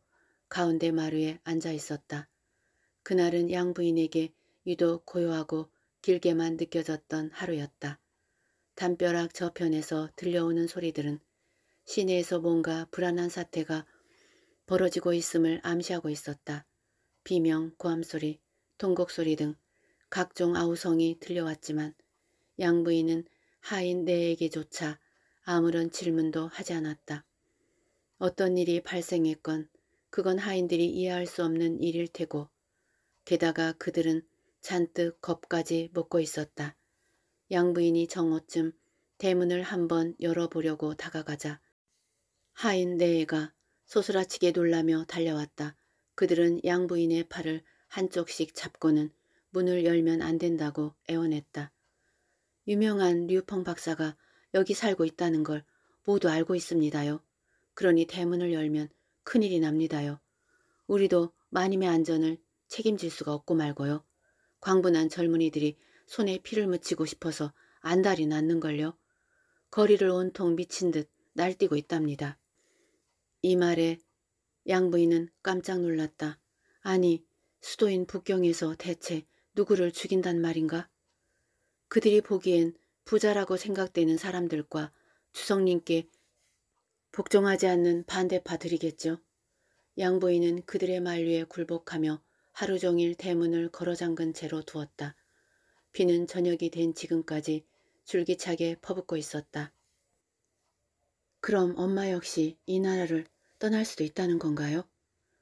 가운데 마루에 앉아 있었다. 그날은 양부인에게 유독 고요하고 길게만 느껴졌던 하루였다. 담벼락 저편에서 들려오는 소리들은 시내에서 뭔가 불안한 사태가 벌어지고 있음을 암시하고 있었다. 비명, 고함소리, 통곡소리 등 각종 아우성이 들려왔지만 양부인은 하인 내에게조차 아무런 질문도 하지 않았다. 어떤 일이 발생했건 그건 하인들이 이해할 수 없는 일일 테고 게다가 그들은 잔뜩 겁까지 먹고 있었다. 양부인이 정오쯤 대문을 한번 열어보려고 다가가자 하인 네애가 소스라치게 놀라며 달려왔다. 그들은 양부인의 팔을 한쪽씩 잡고는 문을 열면 안 된다고 애원했다. 유명한 류펑 박사가 여기 살고 있다는 걸 모두 알고 있습니다요. 그러니 대문을 열면 큰일이 납니다요. 우리도 마님의 안전을 책임질 수가 없고 말고요. 광분한 젊은이들이 손에 피를 묻히고 싶어서 안달이 났는걸요. 거리를 온통 미친 듯 날뛰고 있답니다. 이 말에 양부인은 깜짝 놀랐다. 아니 수도인 북경에서 대체 누구를 죽인단 말인가? 그들이 보기엔 부자라고 생각되는 사람들과 주성님께 복종하지 않는 반대파들이겠죠. 양부인은 그들의 만류에 굴복하며 하루 종일 대문을 걸어 잠근 채로 두었다. 비는 저녁이 된 지금까지 줄기차게 퍼붓고 있었다. 그럼 엄마 역시 이 나라를 떠날 수도 있다는 건가요?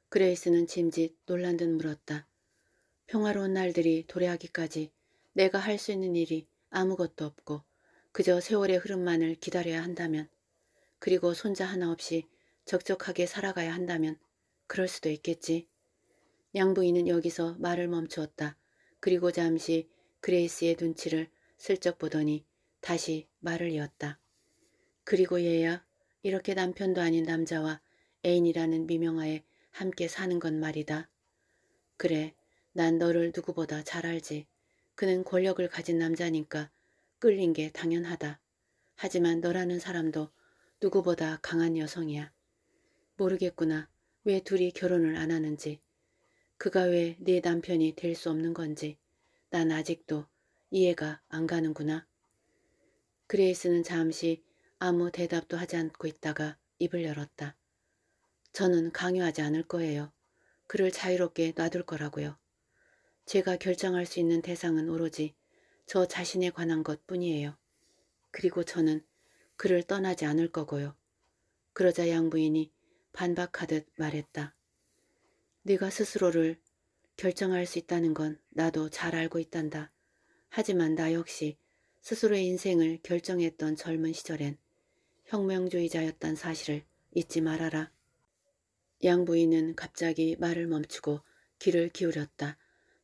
그레이스는 짐짓 놀란 듯 물었다. 평화로운 날들이 도래하기까지 내가 할 수 있는 일이 아무것도 없고 그저 세월의 흐름만을 기다려야 한다면 그리고 손자 하나 없이 적적하게 살아가야 한다면 그럴 수도 있겠지. 양부인은 여기서 말을 멈추었다. 그리고 잠시 그레이스의 눈치를 슬쩍 보더니 다시 말을 이었다. 그리고 얘야 이렇게 남편도 아닌 남자와 애인이라는 미명하에 함께 사는 건 말이다. 그래 난 너를 누구보다 잘 알지. 그는 권력을 가진 남자니까 끌린 게 당연하다. 하지만 너라는 사람도 누구보다 강한 여성이야. 모르겠구나. 왜 둘이 결혼을 안 하는지. 그가 왜네 남편이 될 수 없는 건지. 난 아직도 이해가 안 가는구나. 그레이스는 잠시 아무 대답도 하지 않고 있다가 입을 열었다. 저는 강요하지 않을 거예요. 그를 자유롭게 놔둘 거라고요. 제가 결정할 수 있는 대상은 오로지 저 자신에 관한 것 뿐이에요. 그리고 저는 그를 떠나지 않을 거고요. 그러자 양부인이 반박하듯 말했다. 네가 스스로를 결정할 수 있다는 건 나도 잘 알고 있단다. 하지만 나 역시 스스로의 인생을 결정했던 젊은 시절엔 혁명주의자였단 사실을 잊지 말아라. 양부인은 갑자기 말을 멈추고 귀를 기울였다.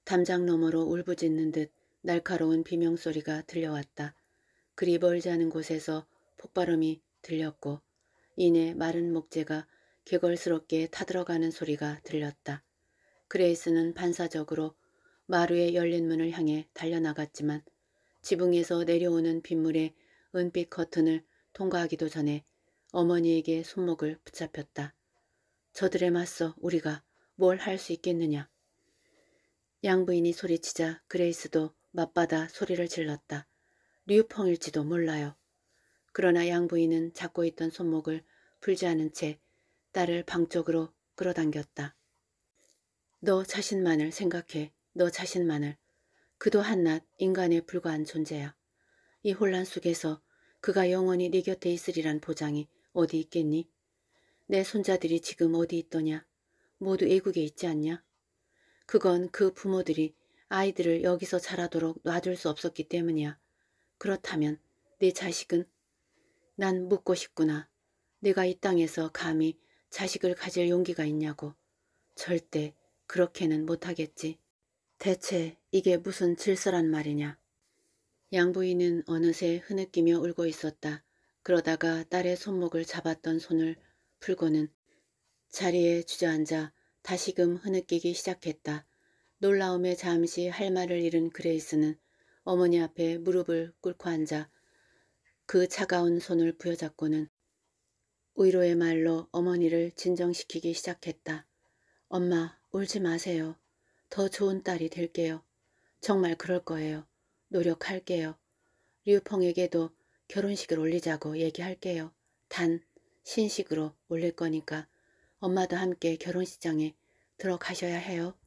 담장 너머로 울부짖는 듯 날카로운 비명소리가 들려왔다. 그리 멀지 않은 곳에서 폭발음이 들렸고 이내 마른 목재가 개걸스럽게 타들어가는 소리가 들렸다. 그레이스는 반사적으로 마루의 열린 문을 향해 달려나갔지만 지붕에서 내려오는 빗물에 은빛 커튼을 통과하기도 전에 어머니에게 손목을 붙잡혔다. 저들에 맞서 우리가 뭘 할 수 있겠느냐. 양부인이 소리치자 그레이스도 맞받아 소리를 질렀다. 류펑일지도 몰라요. 그러나 양부인은 잡고 있던 손목을 풀지 않은 채 딸을 방 쪽으로 끌어당겼다. 너 자신만을 생각해. 너 자신만을. 그도 한낱 인간에 불과한 존재야. 이 혼란 속에서 그가 영원히 네 곁에 있으리란 보장이 어디 있겠니? 내 손자들이 지금 어디 있더냐? 모두 애국에 있지 않냐? 그건 그 부모들이 아이들을 여기서 자라도록 놔둘 수 없었기 때문이야. 그렇다면 내 자식은 난 묻고 싶구나. 내가 이 땅에서 감히 자식을 가질 용기가 있냐고. 절대 그렇게는 못하겠지. 대체 이게 무슨 질서란 말이냐. 양부인은 어느새 흐느끼며 울고 있었다. 그러다가 딸의 손목을 잡았던 손을 풀고는 자리에 주저앉아 다시금 흐느끼기 시작했다. 놀라움에 잠시 할 말을 잃은 그레이스는 어머니 앞에 무릎을 꿇고 앉아 그 차가운 손을 부여잡고는 의로의 말로 어머니를 진정시키기 시작했다. 엄마 울지 마세요. 더 좋은 딸이 될게요. 정말 그럴 거예요. 노력할게요. 류펑에게도 결혼식을 올리자고 얘기할게요. 단 신식으로 올릴 거니까 엄마도 함께 결혼식장에 들어가셔야 해요.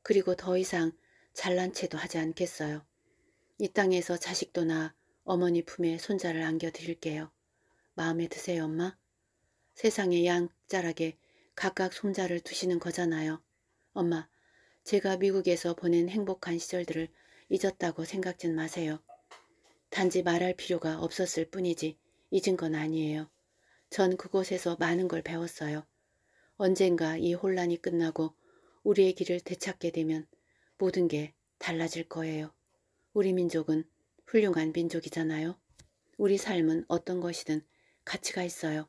그리고 더 이상 잘난 체도 하지 않겠어요. 이 땅에서 자식도 낳아 어머니 품에 손자를 안겨드릴게요. 마음에 드세요, 엄마? 세상에 양자락에 각각 손자를 두시는 거잖아요. 엄마, 제가 미국에서 보낸 행복한 시절들을 잊었다고 생각진 마세요. 단지 말할 필요가 없었을 뿐이지 잊은 건 아니에요. 전 그곳에서 많은 걸 배웠어요. 언젠가 이 혼란이 끝나고 우리의 길을 되찾게 되면 모든 게 달라질 거예요. 우리 민족은 훌륭한 민족이잖아요. 우리 삶은 어떤 것이든 가치가 있어요.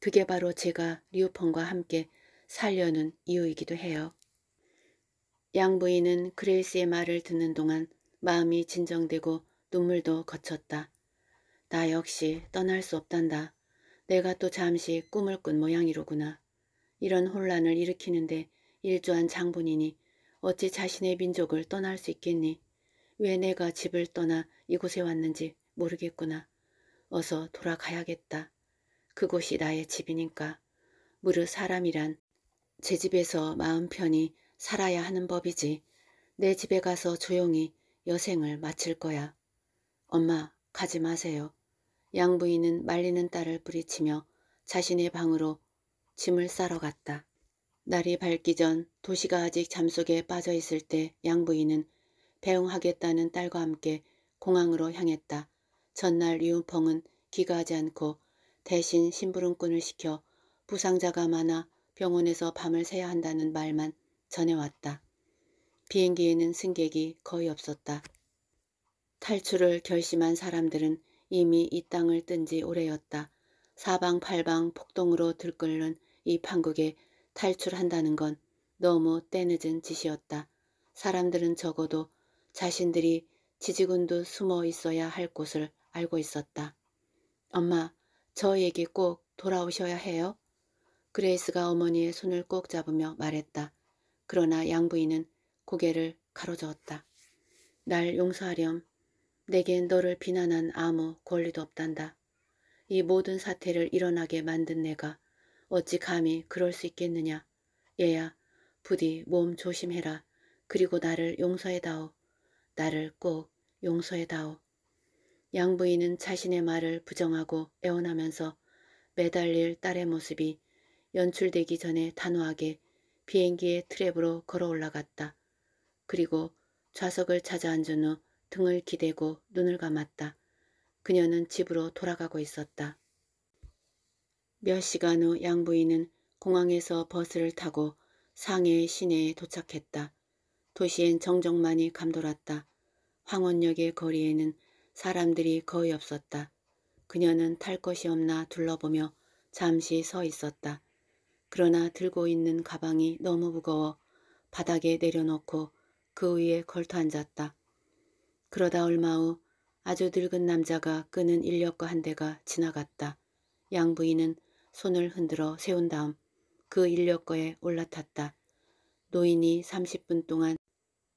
그게 바로 제가 리우펑과 함께 살려는 이유이기도 해요. 양부인은 그레이스의 말을 듣는 동안 마음이 진정되고 눈물도 거쳤다. 나 역시 떠날 수 없단다. 내가 또 잠시 꿈을 꾼 모양이로구나. 이런 혼란을 일으키는데 일조한 장본인이 어찌 자신의 민족을 떠날 수 있겠니? 왜 내가 집을 떠나 이곳에 왔는지 모르겠구나. 어서 돌아가야겠다. 그곳이 나의 집이니까. 무릇 사람이란 제 집에서 마음 편히 살아야 하는 법이지. 내 집에 가서 조용히 여생을 마칠 거야. 엄마, 가지 마세요. 양부인은 말리는 딸을 부리치며 자신의 방으로 짐을 싸러 갔다. 날이 밝기 전 도시가 아직 잠속에 빠져 있을 때 양부인은 배웅하겠다는 딸과 함께 공항으로 향했다. 전날 유은펑은 귀가하지 않고 대신 심부름꾼을 시켜 부상자가 많아 병원에서 밤을 새야 한다는 말만 전해왔다. 비행기에는 승객이 거의 없었다. 탈출을 결심한 사람들은 이미 이 땅을 뜬 지 오래였다. 사방팔방 폭동으로 들끓는 이 판국에 탈출한다는 건 너무 때늦은 짓이었다. 사람들은 적어도 자신들이 지지군도 숨어 있어야 할 곳을 알고 있었다. 엄마, 저에게 꼭 돌아오셔야 해요. 그레이스가 어머니의 손을 꼭 잡으며 말했다. 그러나 양부인은 고개를 가로저었다. 날 용서하렴. 내겐 너를 비난한 아무 권리도 없단다. 이 모든 사태를 일어나게 만든 내가 어찌 감히 그럴 수 있겠느냐. 얘야 부디 몸 조심해라. 그리고 나를 용서해다오. 나를 꼭 용서해다오. 양부인은 자신의 말을 부정하고 애원하면서 매달릴 딸의 모습이 연출되기 전에 단호하게 비행기의 트랩으로 걸어 올라갔다. 그리고 좌석을 찾아 앉은 후 등을 기대고 눈을 감았다. 그녀는 집으로 돌아가고 있었다. 몇 시간 후 양부인은 공항에서 버스를 타고 상해 시내에 도착했다. 도시엔 정적만이 감돌았다. 황원역의 거리에는 사람들이 거의 없었다. 그녀는 탈 것이 없나 둘러보며 잠시 서 있었다. 그러나 들고 있는 가방이 너무 무거워 바닥에 내려놓고 그 위에 걸터 앉았다. 그러다 얼마 후 아주 늙은 남자가 끄는 인력과 한 대가 지나갔다. 양부인은 손을 흔들어 세운 다음 그 인력거에 올라탔다. 노인이 30분 동안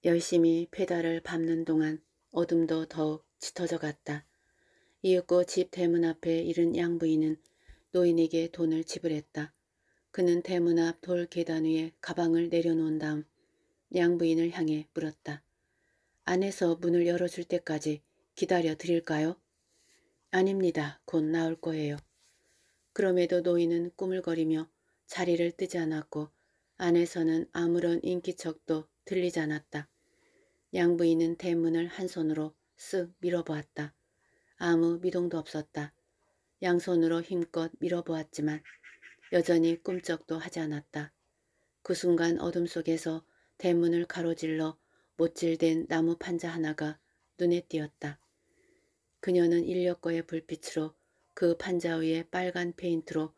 열심히 페달을 밟는 동안 어둠도 더욱 짙어져 갔다. 이윽고 집 대문 앞에 이른 양부인은 노인에게 돈을 지불했다. 그는 대문 앞 돌 계단 위에 가방을 내려놓은 다음 양부인을 향해 물었다. 안에서 문을 열어줄 때까지 기다려 드릴까요? 아닙니다. 곧 나올 거예요. 그럼에도 노인은 꾸물거리며 자리를 뜨지 않았고 안에서는 아무런 인기척도 들리지 않았다. 양부인은 대문을 한 손으로 쓱 밀어보았다. 아무 미동도 없었다. 양손으로 힘껏 밀어보았지만 여전히 꿈쩍도 하지 않았다. 그 순간 어둠 속에서 대문을 가로질러 못질된 나무 판자 하나가 눈에 띄었다. 그녀는 인력거의 불빛으로 그 판자 위에 빨간 페인트로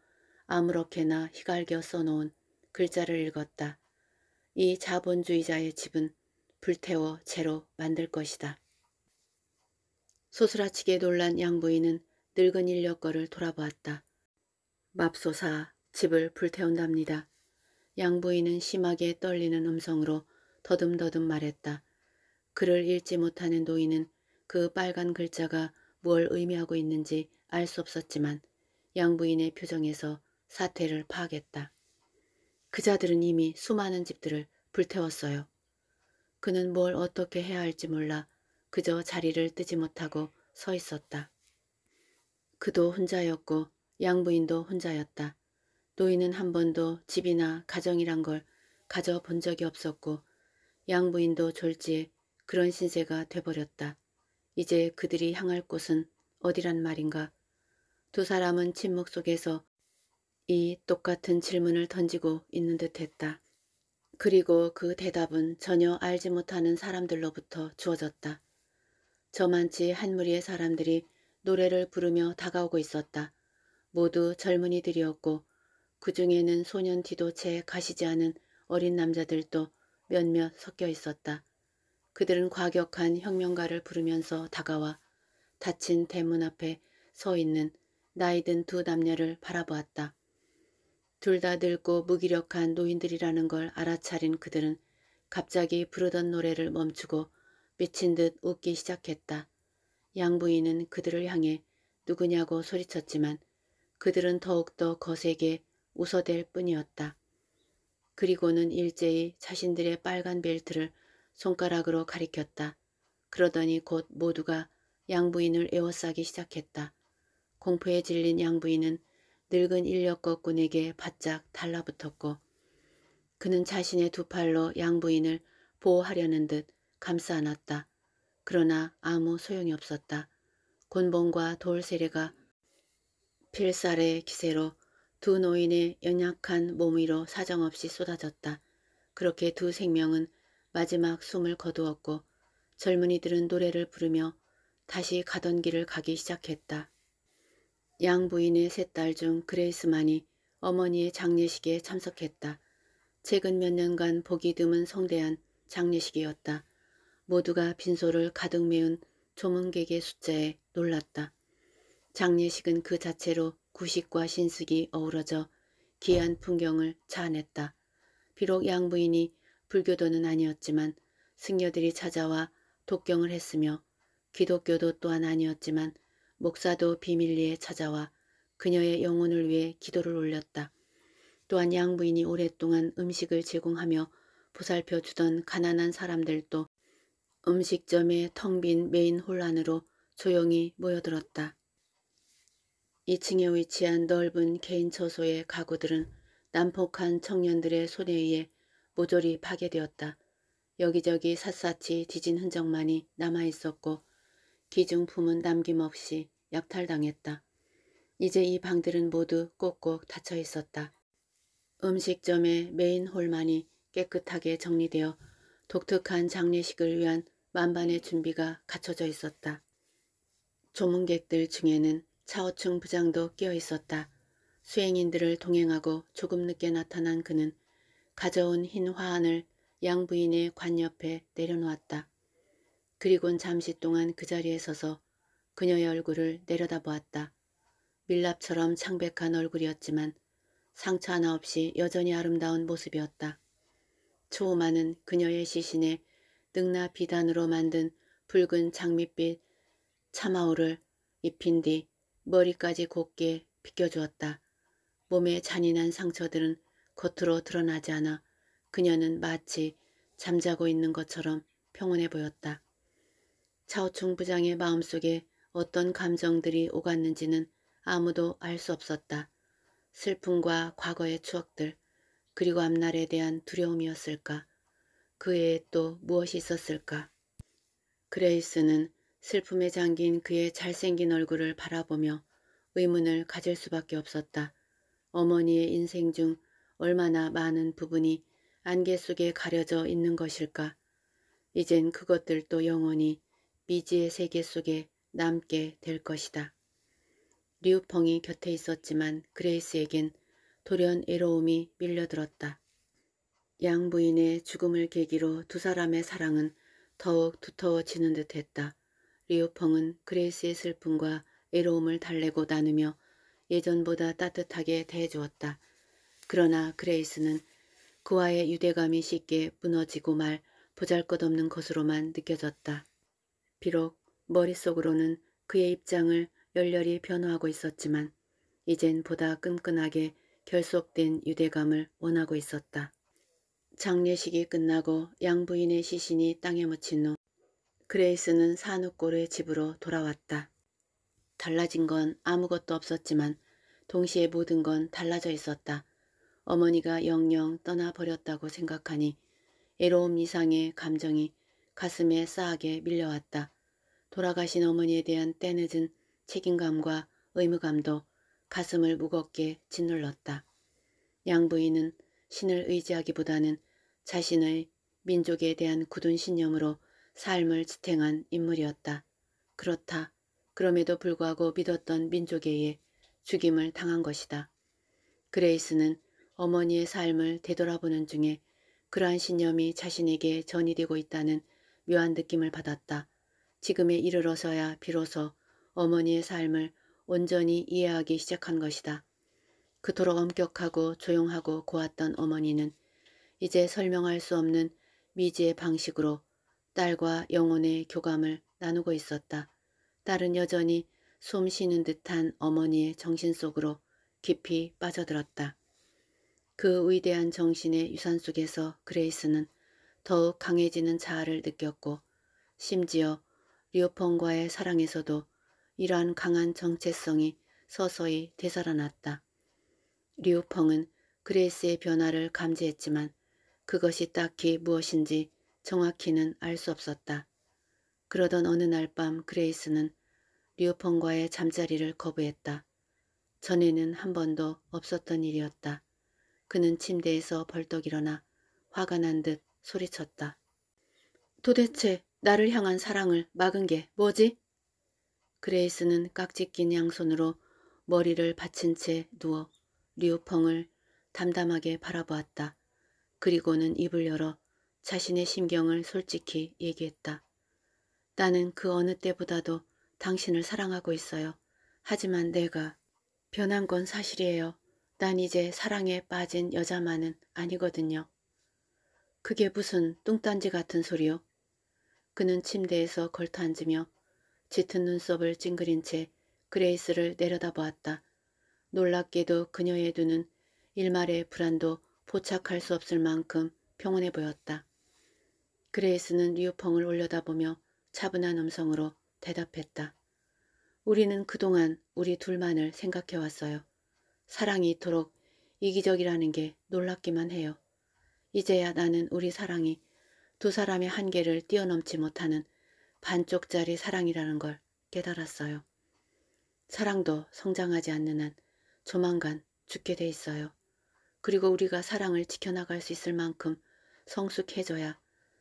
아무렇게나 희갈겨 써놓은 글자를 읽었다. 이 자본주의자의 집은 불태워 재로 만들 것이다. 소스라치게 놀란 양부인은 늙은 인력거를 돌아보았다. 맙소사 집을 불태운답니다. 양부인은 심하게 떨리는 음성으로 더듬더듬 말했다. 글을 읽지 못하는 노인은 그 빨간 글자가 무엇 의미하고 있는지 알 수 없었지만 양부인의 표정에서 사태를 파악했다. 그자들은 이미 수많은 집들을 불태웠어요. 그는 뭘 어떻게 해야 할지 몰라 그저 자리를 뜨지 못하고 서 있었다. 그도 혼자였고 양부인도 혼자였다. 노인은 한 번도 집이나 가정이란 걸 가져본 적이 없었고 양부인도 졸지에 그런 신세가 돼버렸다. 이제 그들이 향할 곳은 어디란 말인가. 두 사람은 침묵 속에서 이 똑같은 질문을 던지고 있는 듯 했다. 그리고 그 대답은 전혀 알지 못하는 사람들로부터 주어졌다. 저만치 한 무리의 사람들이 노래를 부르며 다가오고 있었다. 모두 젊은이들이었고 그 중에는 소년 뒤도채 가시지 않은 어린 남자들도 몇몇 섞여 있었다. 그들은 과격한 혁명가를 부르면서 다가와 닫힌 대문 앞에 서 있는 나이든 두 남녀를 바라보았다. 둘다 늙고 무기력한 노인들이라는 걸 알아차린 그들은 갑자기 부르던 노래를 멈추고 미친 듯 웃기 시작했다. 양부인은 그들을 향해 누구냐고 소리쳤지만 그들은 더욱더 거세게 웃어댈 뿐이었다. 그리고는 일제히 자신들의 빨간 벨트를 손가락으로 가리켰다. 그러더니 곧 모두가 양부인을 에워싸기 시작했다. 공포에 질린 양부인은 늙은 인력거꾼에게 바짝 달라붙었고 그는 자신의 두 팔로 양부인을 보호하려는 듯 감싸 안았다. 그러나 아무 소용이 없었다. 곤봉과 돌세례가 필살의 기세로 두 노인의 연약한 몸 위로 사정없이 쏟아졌다. 그렇게 두 생명은 마지막 숨을 거두었고 젊은이들은 노래를 부르며 다시 가던 길을 가기 시작했다. 양부인의 셋 딸 중 그레이스만이 어머니의 장례식에 참석했다. 최근 몇 년간 보기 드문 성대한 장례식이었다. 모두가 빈소를 가득 메운 조문객의 숫자에 놀랐다. 장례식은 그 자체로 구식과 신숙이 어우러져 귀한 풍경을 자아냈다. 비록 양부인이 불교도는 아니었지만 승려들이 찾아와 독경을 했으며 기독교도 또한 아니었지만 목사도 비밀리에 찾아와 그녀의 영혼을 위해 기도를 올렸다. 또한 양부인이 오랫동안 음식을 제공하며 보살펴 주던 가난한 사람들도 음식점의 텅 빈 메인 홀란으로 조용히 모여들었다. 2층에 위치한 넓은 개인 처소의 가구들은 난폭한 청년들의 손에 의해 모조리 파괴되었다. 여기저기 샅샅이 뒤진 흔적만이 남아있었고 기중품은 남김없이 약탈당했다. 이제 이 방들은 모두 꼭꼭 닫혀 있었다. 음식점의 메인 홀만이 깨끗하게 정리되어 독특한 장례식을 위한 만반의 준비가 갖춰져 있었다. 조문객들 중에는 차오충 부장도 끼어 있었다. 수행인들을 동행하고 조금 늦게 나타난 그는 가져온 흰 화환을 양 부인의 관 옆에 내려놓았다. 그리곤 잠시 동안 그 자리에 서서 그녀의 얼굴을 내려다보았다. 밀랍처럼 창백한 얼굴이었지만 상처 하나 없이 여전히 아름다운 모습이었다. 초오마는 그녀의 시신에 능나 비단으로 만든 붉은 장밋빛 차마오를 입힌 뒤 머리까지 곱게 빗겨주었다. 몸에 잔인한 상처들은 겉으로 드러나지 않아 그녀는 마치 잠자고 있는 것처럼 평온해 보였다. 차오총 부장의 마음속에 어떤 감정들이 오갔는지는 아무도 알 수 없었다. 슬픔과 과거의 추억들, 그리고 앞날에 대한 두려움이었을까? 그에 또 무엇이 있었을까? 그레이스는 슬픔에 잠긴 그의 잘생긴 얼굴을 바라보며 의문을 가질 수밖에 없었다. 어머니의 인생 중 얼마나 많은 부분이 안개 속에 가려져 있는 것일까? 이젠 그것들도 영원히 미지의 세계 속에 남게 될 것이다. 리우펑이 곁에 있었지만 그레이스에겐 돌연 애로움이 밀려들었다. 양 부인의 죽음을 계기로 두 사람의 사랑은 더욱 두터워지는 듯 했다. 리우펑은 그레이스의 슬픔과 애로움을 달래고 나누며 예전보다 따뜻하게 대해주었다. 그러나 그레이스는 그와의 유대감이 쉽게 무너지고 말 보잘것없는 것으로만 느껴졌다. 비록 머릿속으로는 그의 입장을 열렬히 변호하고 있었지만 이젠 보다 끈끈하게 결속된 유대감을 원하고 있었다. 장례식이 끝나고 양부인의 시신이 땅에 묻힌 후 그레이스는 산우골의 집으로 돌아왔다. 달라진 건 아무것도 없었지만 동시에 모든 건 달라져 있었다. 어머니가 영영 떠나버렸다고 생각하니 애로움 이상의 감정이 가슴에 싸하게 밀려왔다. 돌아가신 어머니에 대한 때늦은 책임감과 의무감도 가슴을 무겁게 짓눌렀다. 양부인은 신을 의지하기보다는 자신의 민족에 대한 굳은 신념으로 삶을 지탱한 인물이었다. 그렇다. 그럼에도 불구하고 믿었던 민족에 의해 죽임을 당한 것이다. 그레이스는 어머니의 삶을 되돌아보는 중에 그러한 신념이 자신에게 전이되고 있다는 묘한 느낌을 받았다. 지금에 이르러서야 비로소 어머니의 삶을 온전히 이해하기 시작한 것이다. 그토록 엄격하고 조용하고 고왔던 어머니는 이제 설명할 수 없는 미지의 방식으로 딸과 영혼의 교감을 나누고 있었다. 딸은 여전히 숨 쉬는 듯한 어머니의 정신 속으로 깊이 빠져들었다. 그 위대한 정신의 유산 속에서 그레이스는 더욱 강해지는 자아를 느꼈고 심지어 리오펑과의 사랑에서도 이러한 강한 정체성이 서서히 되살아났다. 리우펑은 그레이스의 변화를 감지했지만 그것이 딱히 무엇인지 정확히는 알 수 없었다. 그러던 어느 날 밤 그레이스는 리우펑과의 잠자리를 거부했다. 전에는 한 번도 없었던 일이었다. 그는 침대에서 벌떡 일어나 화가 난듯 소리쳤다. 도대체 나를 향한 사랑을 막은 게 뭐지? 그레이스는 깍지 낀 양손으로 머리를 받친 채 누워 리우펑을 담담하게 바라보았다. 그리고는 입을 열어 자신의 심경을 솔직히 얘기했다. 나는 그 어느 때보다도 당신을 사랑하고 있어요. 하지만 내가 변한 건 사실이에요. 난 이제 사랑에 빠진 여자만은 아니거든요. 그게 무슨 뚱딴지 같은 소리요. 그는 침대에서 걸터 앉으며 짙은 눈썹을 찡그린 채 그레이스를 내려다보았다. 놀랍게도 그녀의 눈은 일말의 불안도 포착할 수 없을 만큼 평온해 보였다. 그레이스는 리펑을 올려다보며 차분한 음성으로 대답했다. 우리는 그동안 우리 둘만을 생각해왔어요. 사랑이 이토록 이기적이라는 게 놀랍기만 해요. 이제야 나는 우리 사랑이 두 사람의 한계를 뛰어넘지 못하는 반쪽짜리 사랑이라는 걸 깨달았어요. 사랑도 성장하지 않는 한 조만간 죽게 돼 있어요. 그리고 우리가 사랑을 지켜나갈 수 있을 만큼 성숙해져야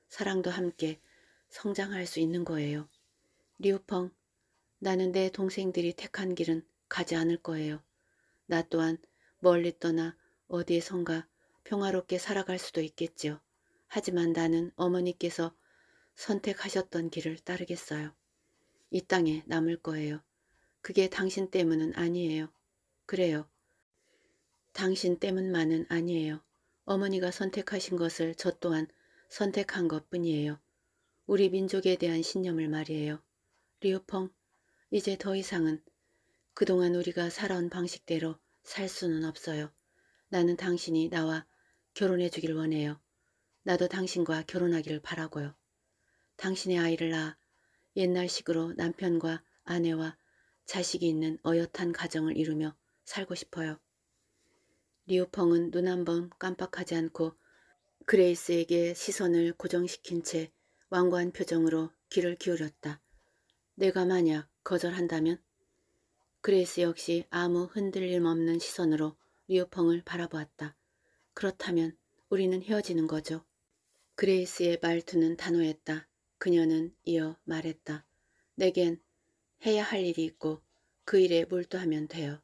사랑도 함께 성장할 수 있는 거예요. 리우펑, 나는 내 동생들이 택한 길은 가지 않을 거예요. 나 또한 멀리 떠나 어디에선가 평화롭게 살아갈 수도 있겠지요. 하지만 나는 어머니께서 선택하셨던 길을 따르겠어요. 이 땅에 남을 거예요. 그게 당신 때문은 아니에요. 그래요. 당신 때문만은 아니에요. 어머니가 선택하신 것을 저 또한 선택한 것뿐이에요. 우리 민족에 대한 신념을 말이에요. 리오펑 이제 더 이상은 그동안 우리가 살아온 방식대로 살 수는 없어요. 나는 당신이 나와 결혼해 주길 원해요. 나도 당신과 결혼하기를 바라고요. 당신의 아이를 낳아 옛날식으로 남편과 아내와 자식이 있는 어엿한 가정을 이루며 살고 싶어요. 리우펑은 눈 한 번 깜빡하지 않고 그레이스에게 시선을 고정시킨 채 완고한 표정으로 귀를 기울였다. 내가 만약 거절한다면? 그레이스 역시 아무 흔들림 없는 시선으로 리우펑을 바라보았다. 그렇다면 우리는 헤어지는 거죠. 그레이스의 말투는 단호했다. 그녀는 이어 말했다. 내겐 해야 할 일이 있고 그 일에 몰두하면 돼요.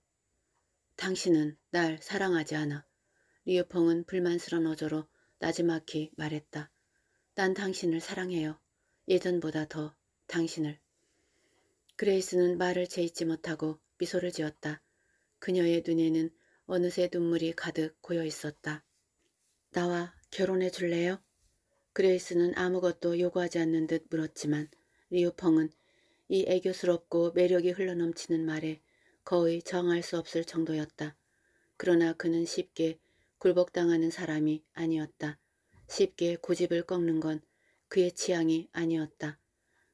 당신은 날 사랑하지 않아. 리우펑은 불만스러운 어조로 나지막히 말했다. 난 당신을 사랑해요. 예전보다 더 당신을. 그레이스는 말을 재잇지 못하고 미소를 지었다. 그녀의 눈에는 어느새 눈물이 가득 고여 있었다. 나와 결혼해 줄래요? 그레이스는 아무것도 요구하지 않는 듯 물었지만 리우펑은 이 애교스럽고 매력이 흘러넘치는 말에 거의 정할 수 없을 정도였다. 그러나 그는 쉽게 굴복당하는 사람이 아니었다. 쉽게 고집을 꺾는 건 그의 취향이 아니었다.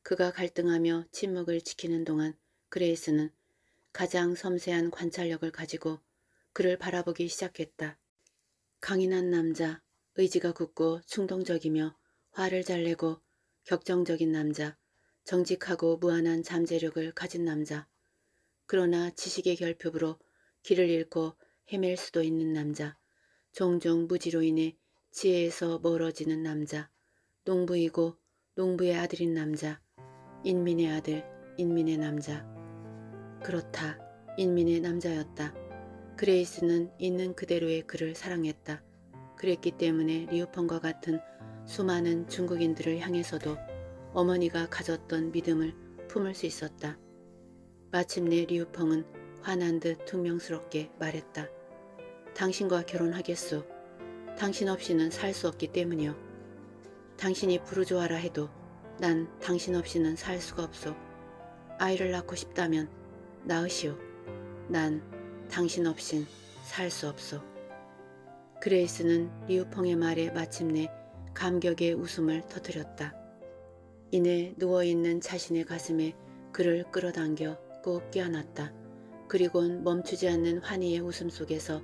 그가 갈등하며 침묵을 지키는 동안 그레이스는 가장 섬세한 관찰력을 가지고 그를 바라보기 시작했다. 강인한 남자, 의지가 굳고 충동적이며 화를 잘 내고 격정적인 남자, 정직하고 무한한 잠재력을 가진 남자, 그러나 지식의 결핍으로 길을 잃고 헤맬 수도 있는 남자, 종종 무지로 인해 지혜에서 멀어지는 남자, 농부이고 농부의 아들인 남자, 인민의 아들, 인민의 남자. 그렇다, 인민의 남자였다. 그레이스는 있는 그대로의 그를 사랑했다. 그랬기 때문에 리우펑과 같은 수많은 중국인들을 향해서도 어머니가 가졌던 믿음을 품을 수 있었다. 마침내 리우펑은 화난 듯 퉁명스럽게 말했다. 당신과 결혼하겠소. 당신 없이는 살 수 없기 때문이요. 당신이 부르조아라 해도 난 당신 없이는 살 수가 없소. 아이를 낳고 싶다면 낳으시오. 난 당신 없인 살 수 없소. 그레이스는 리우펑의 말에 마침내 감격의 웃음을 터뜨렸다. 이내 누워있는 자신의 가슴에 그를 끌어당겨 꼭 껴안았다. 그리곤 멈추지 않는 환희의 웃음 속에서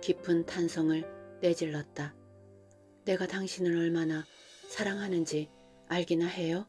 깊은 탄성을 내질렀다. 내가 당신을 얼마나 사랑하는지 알기나 해요?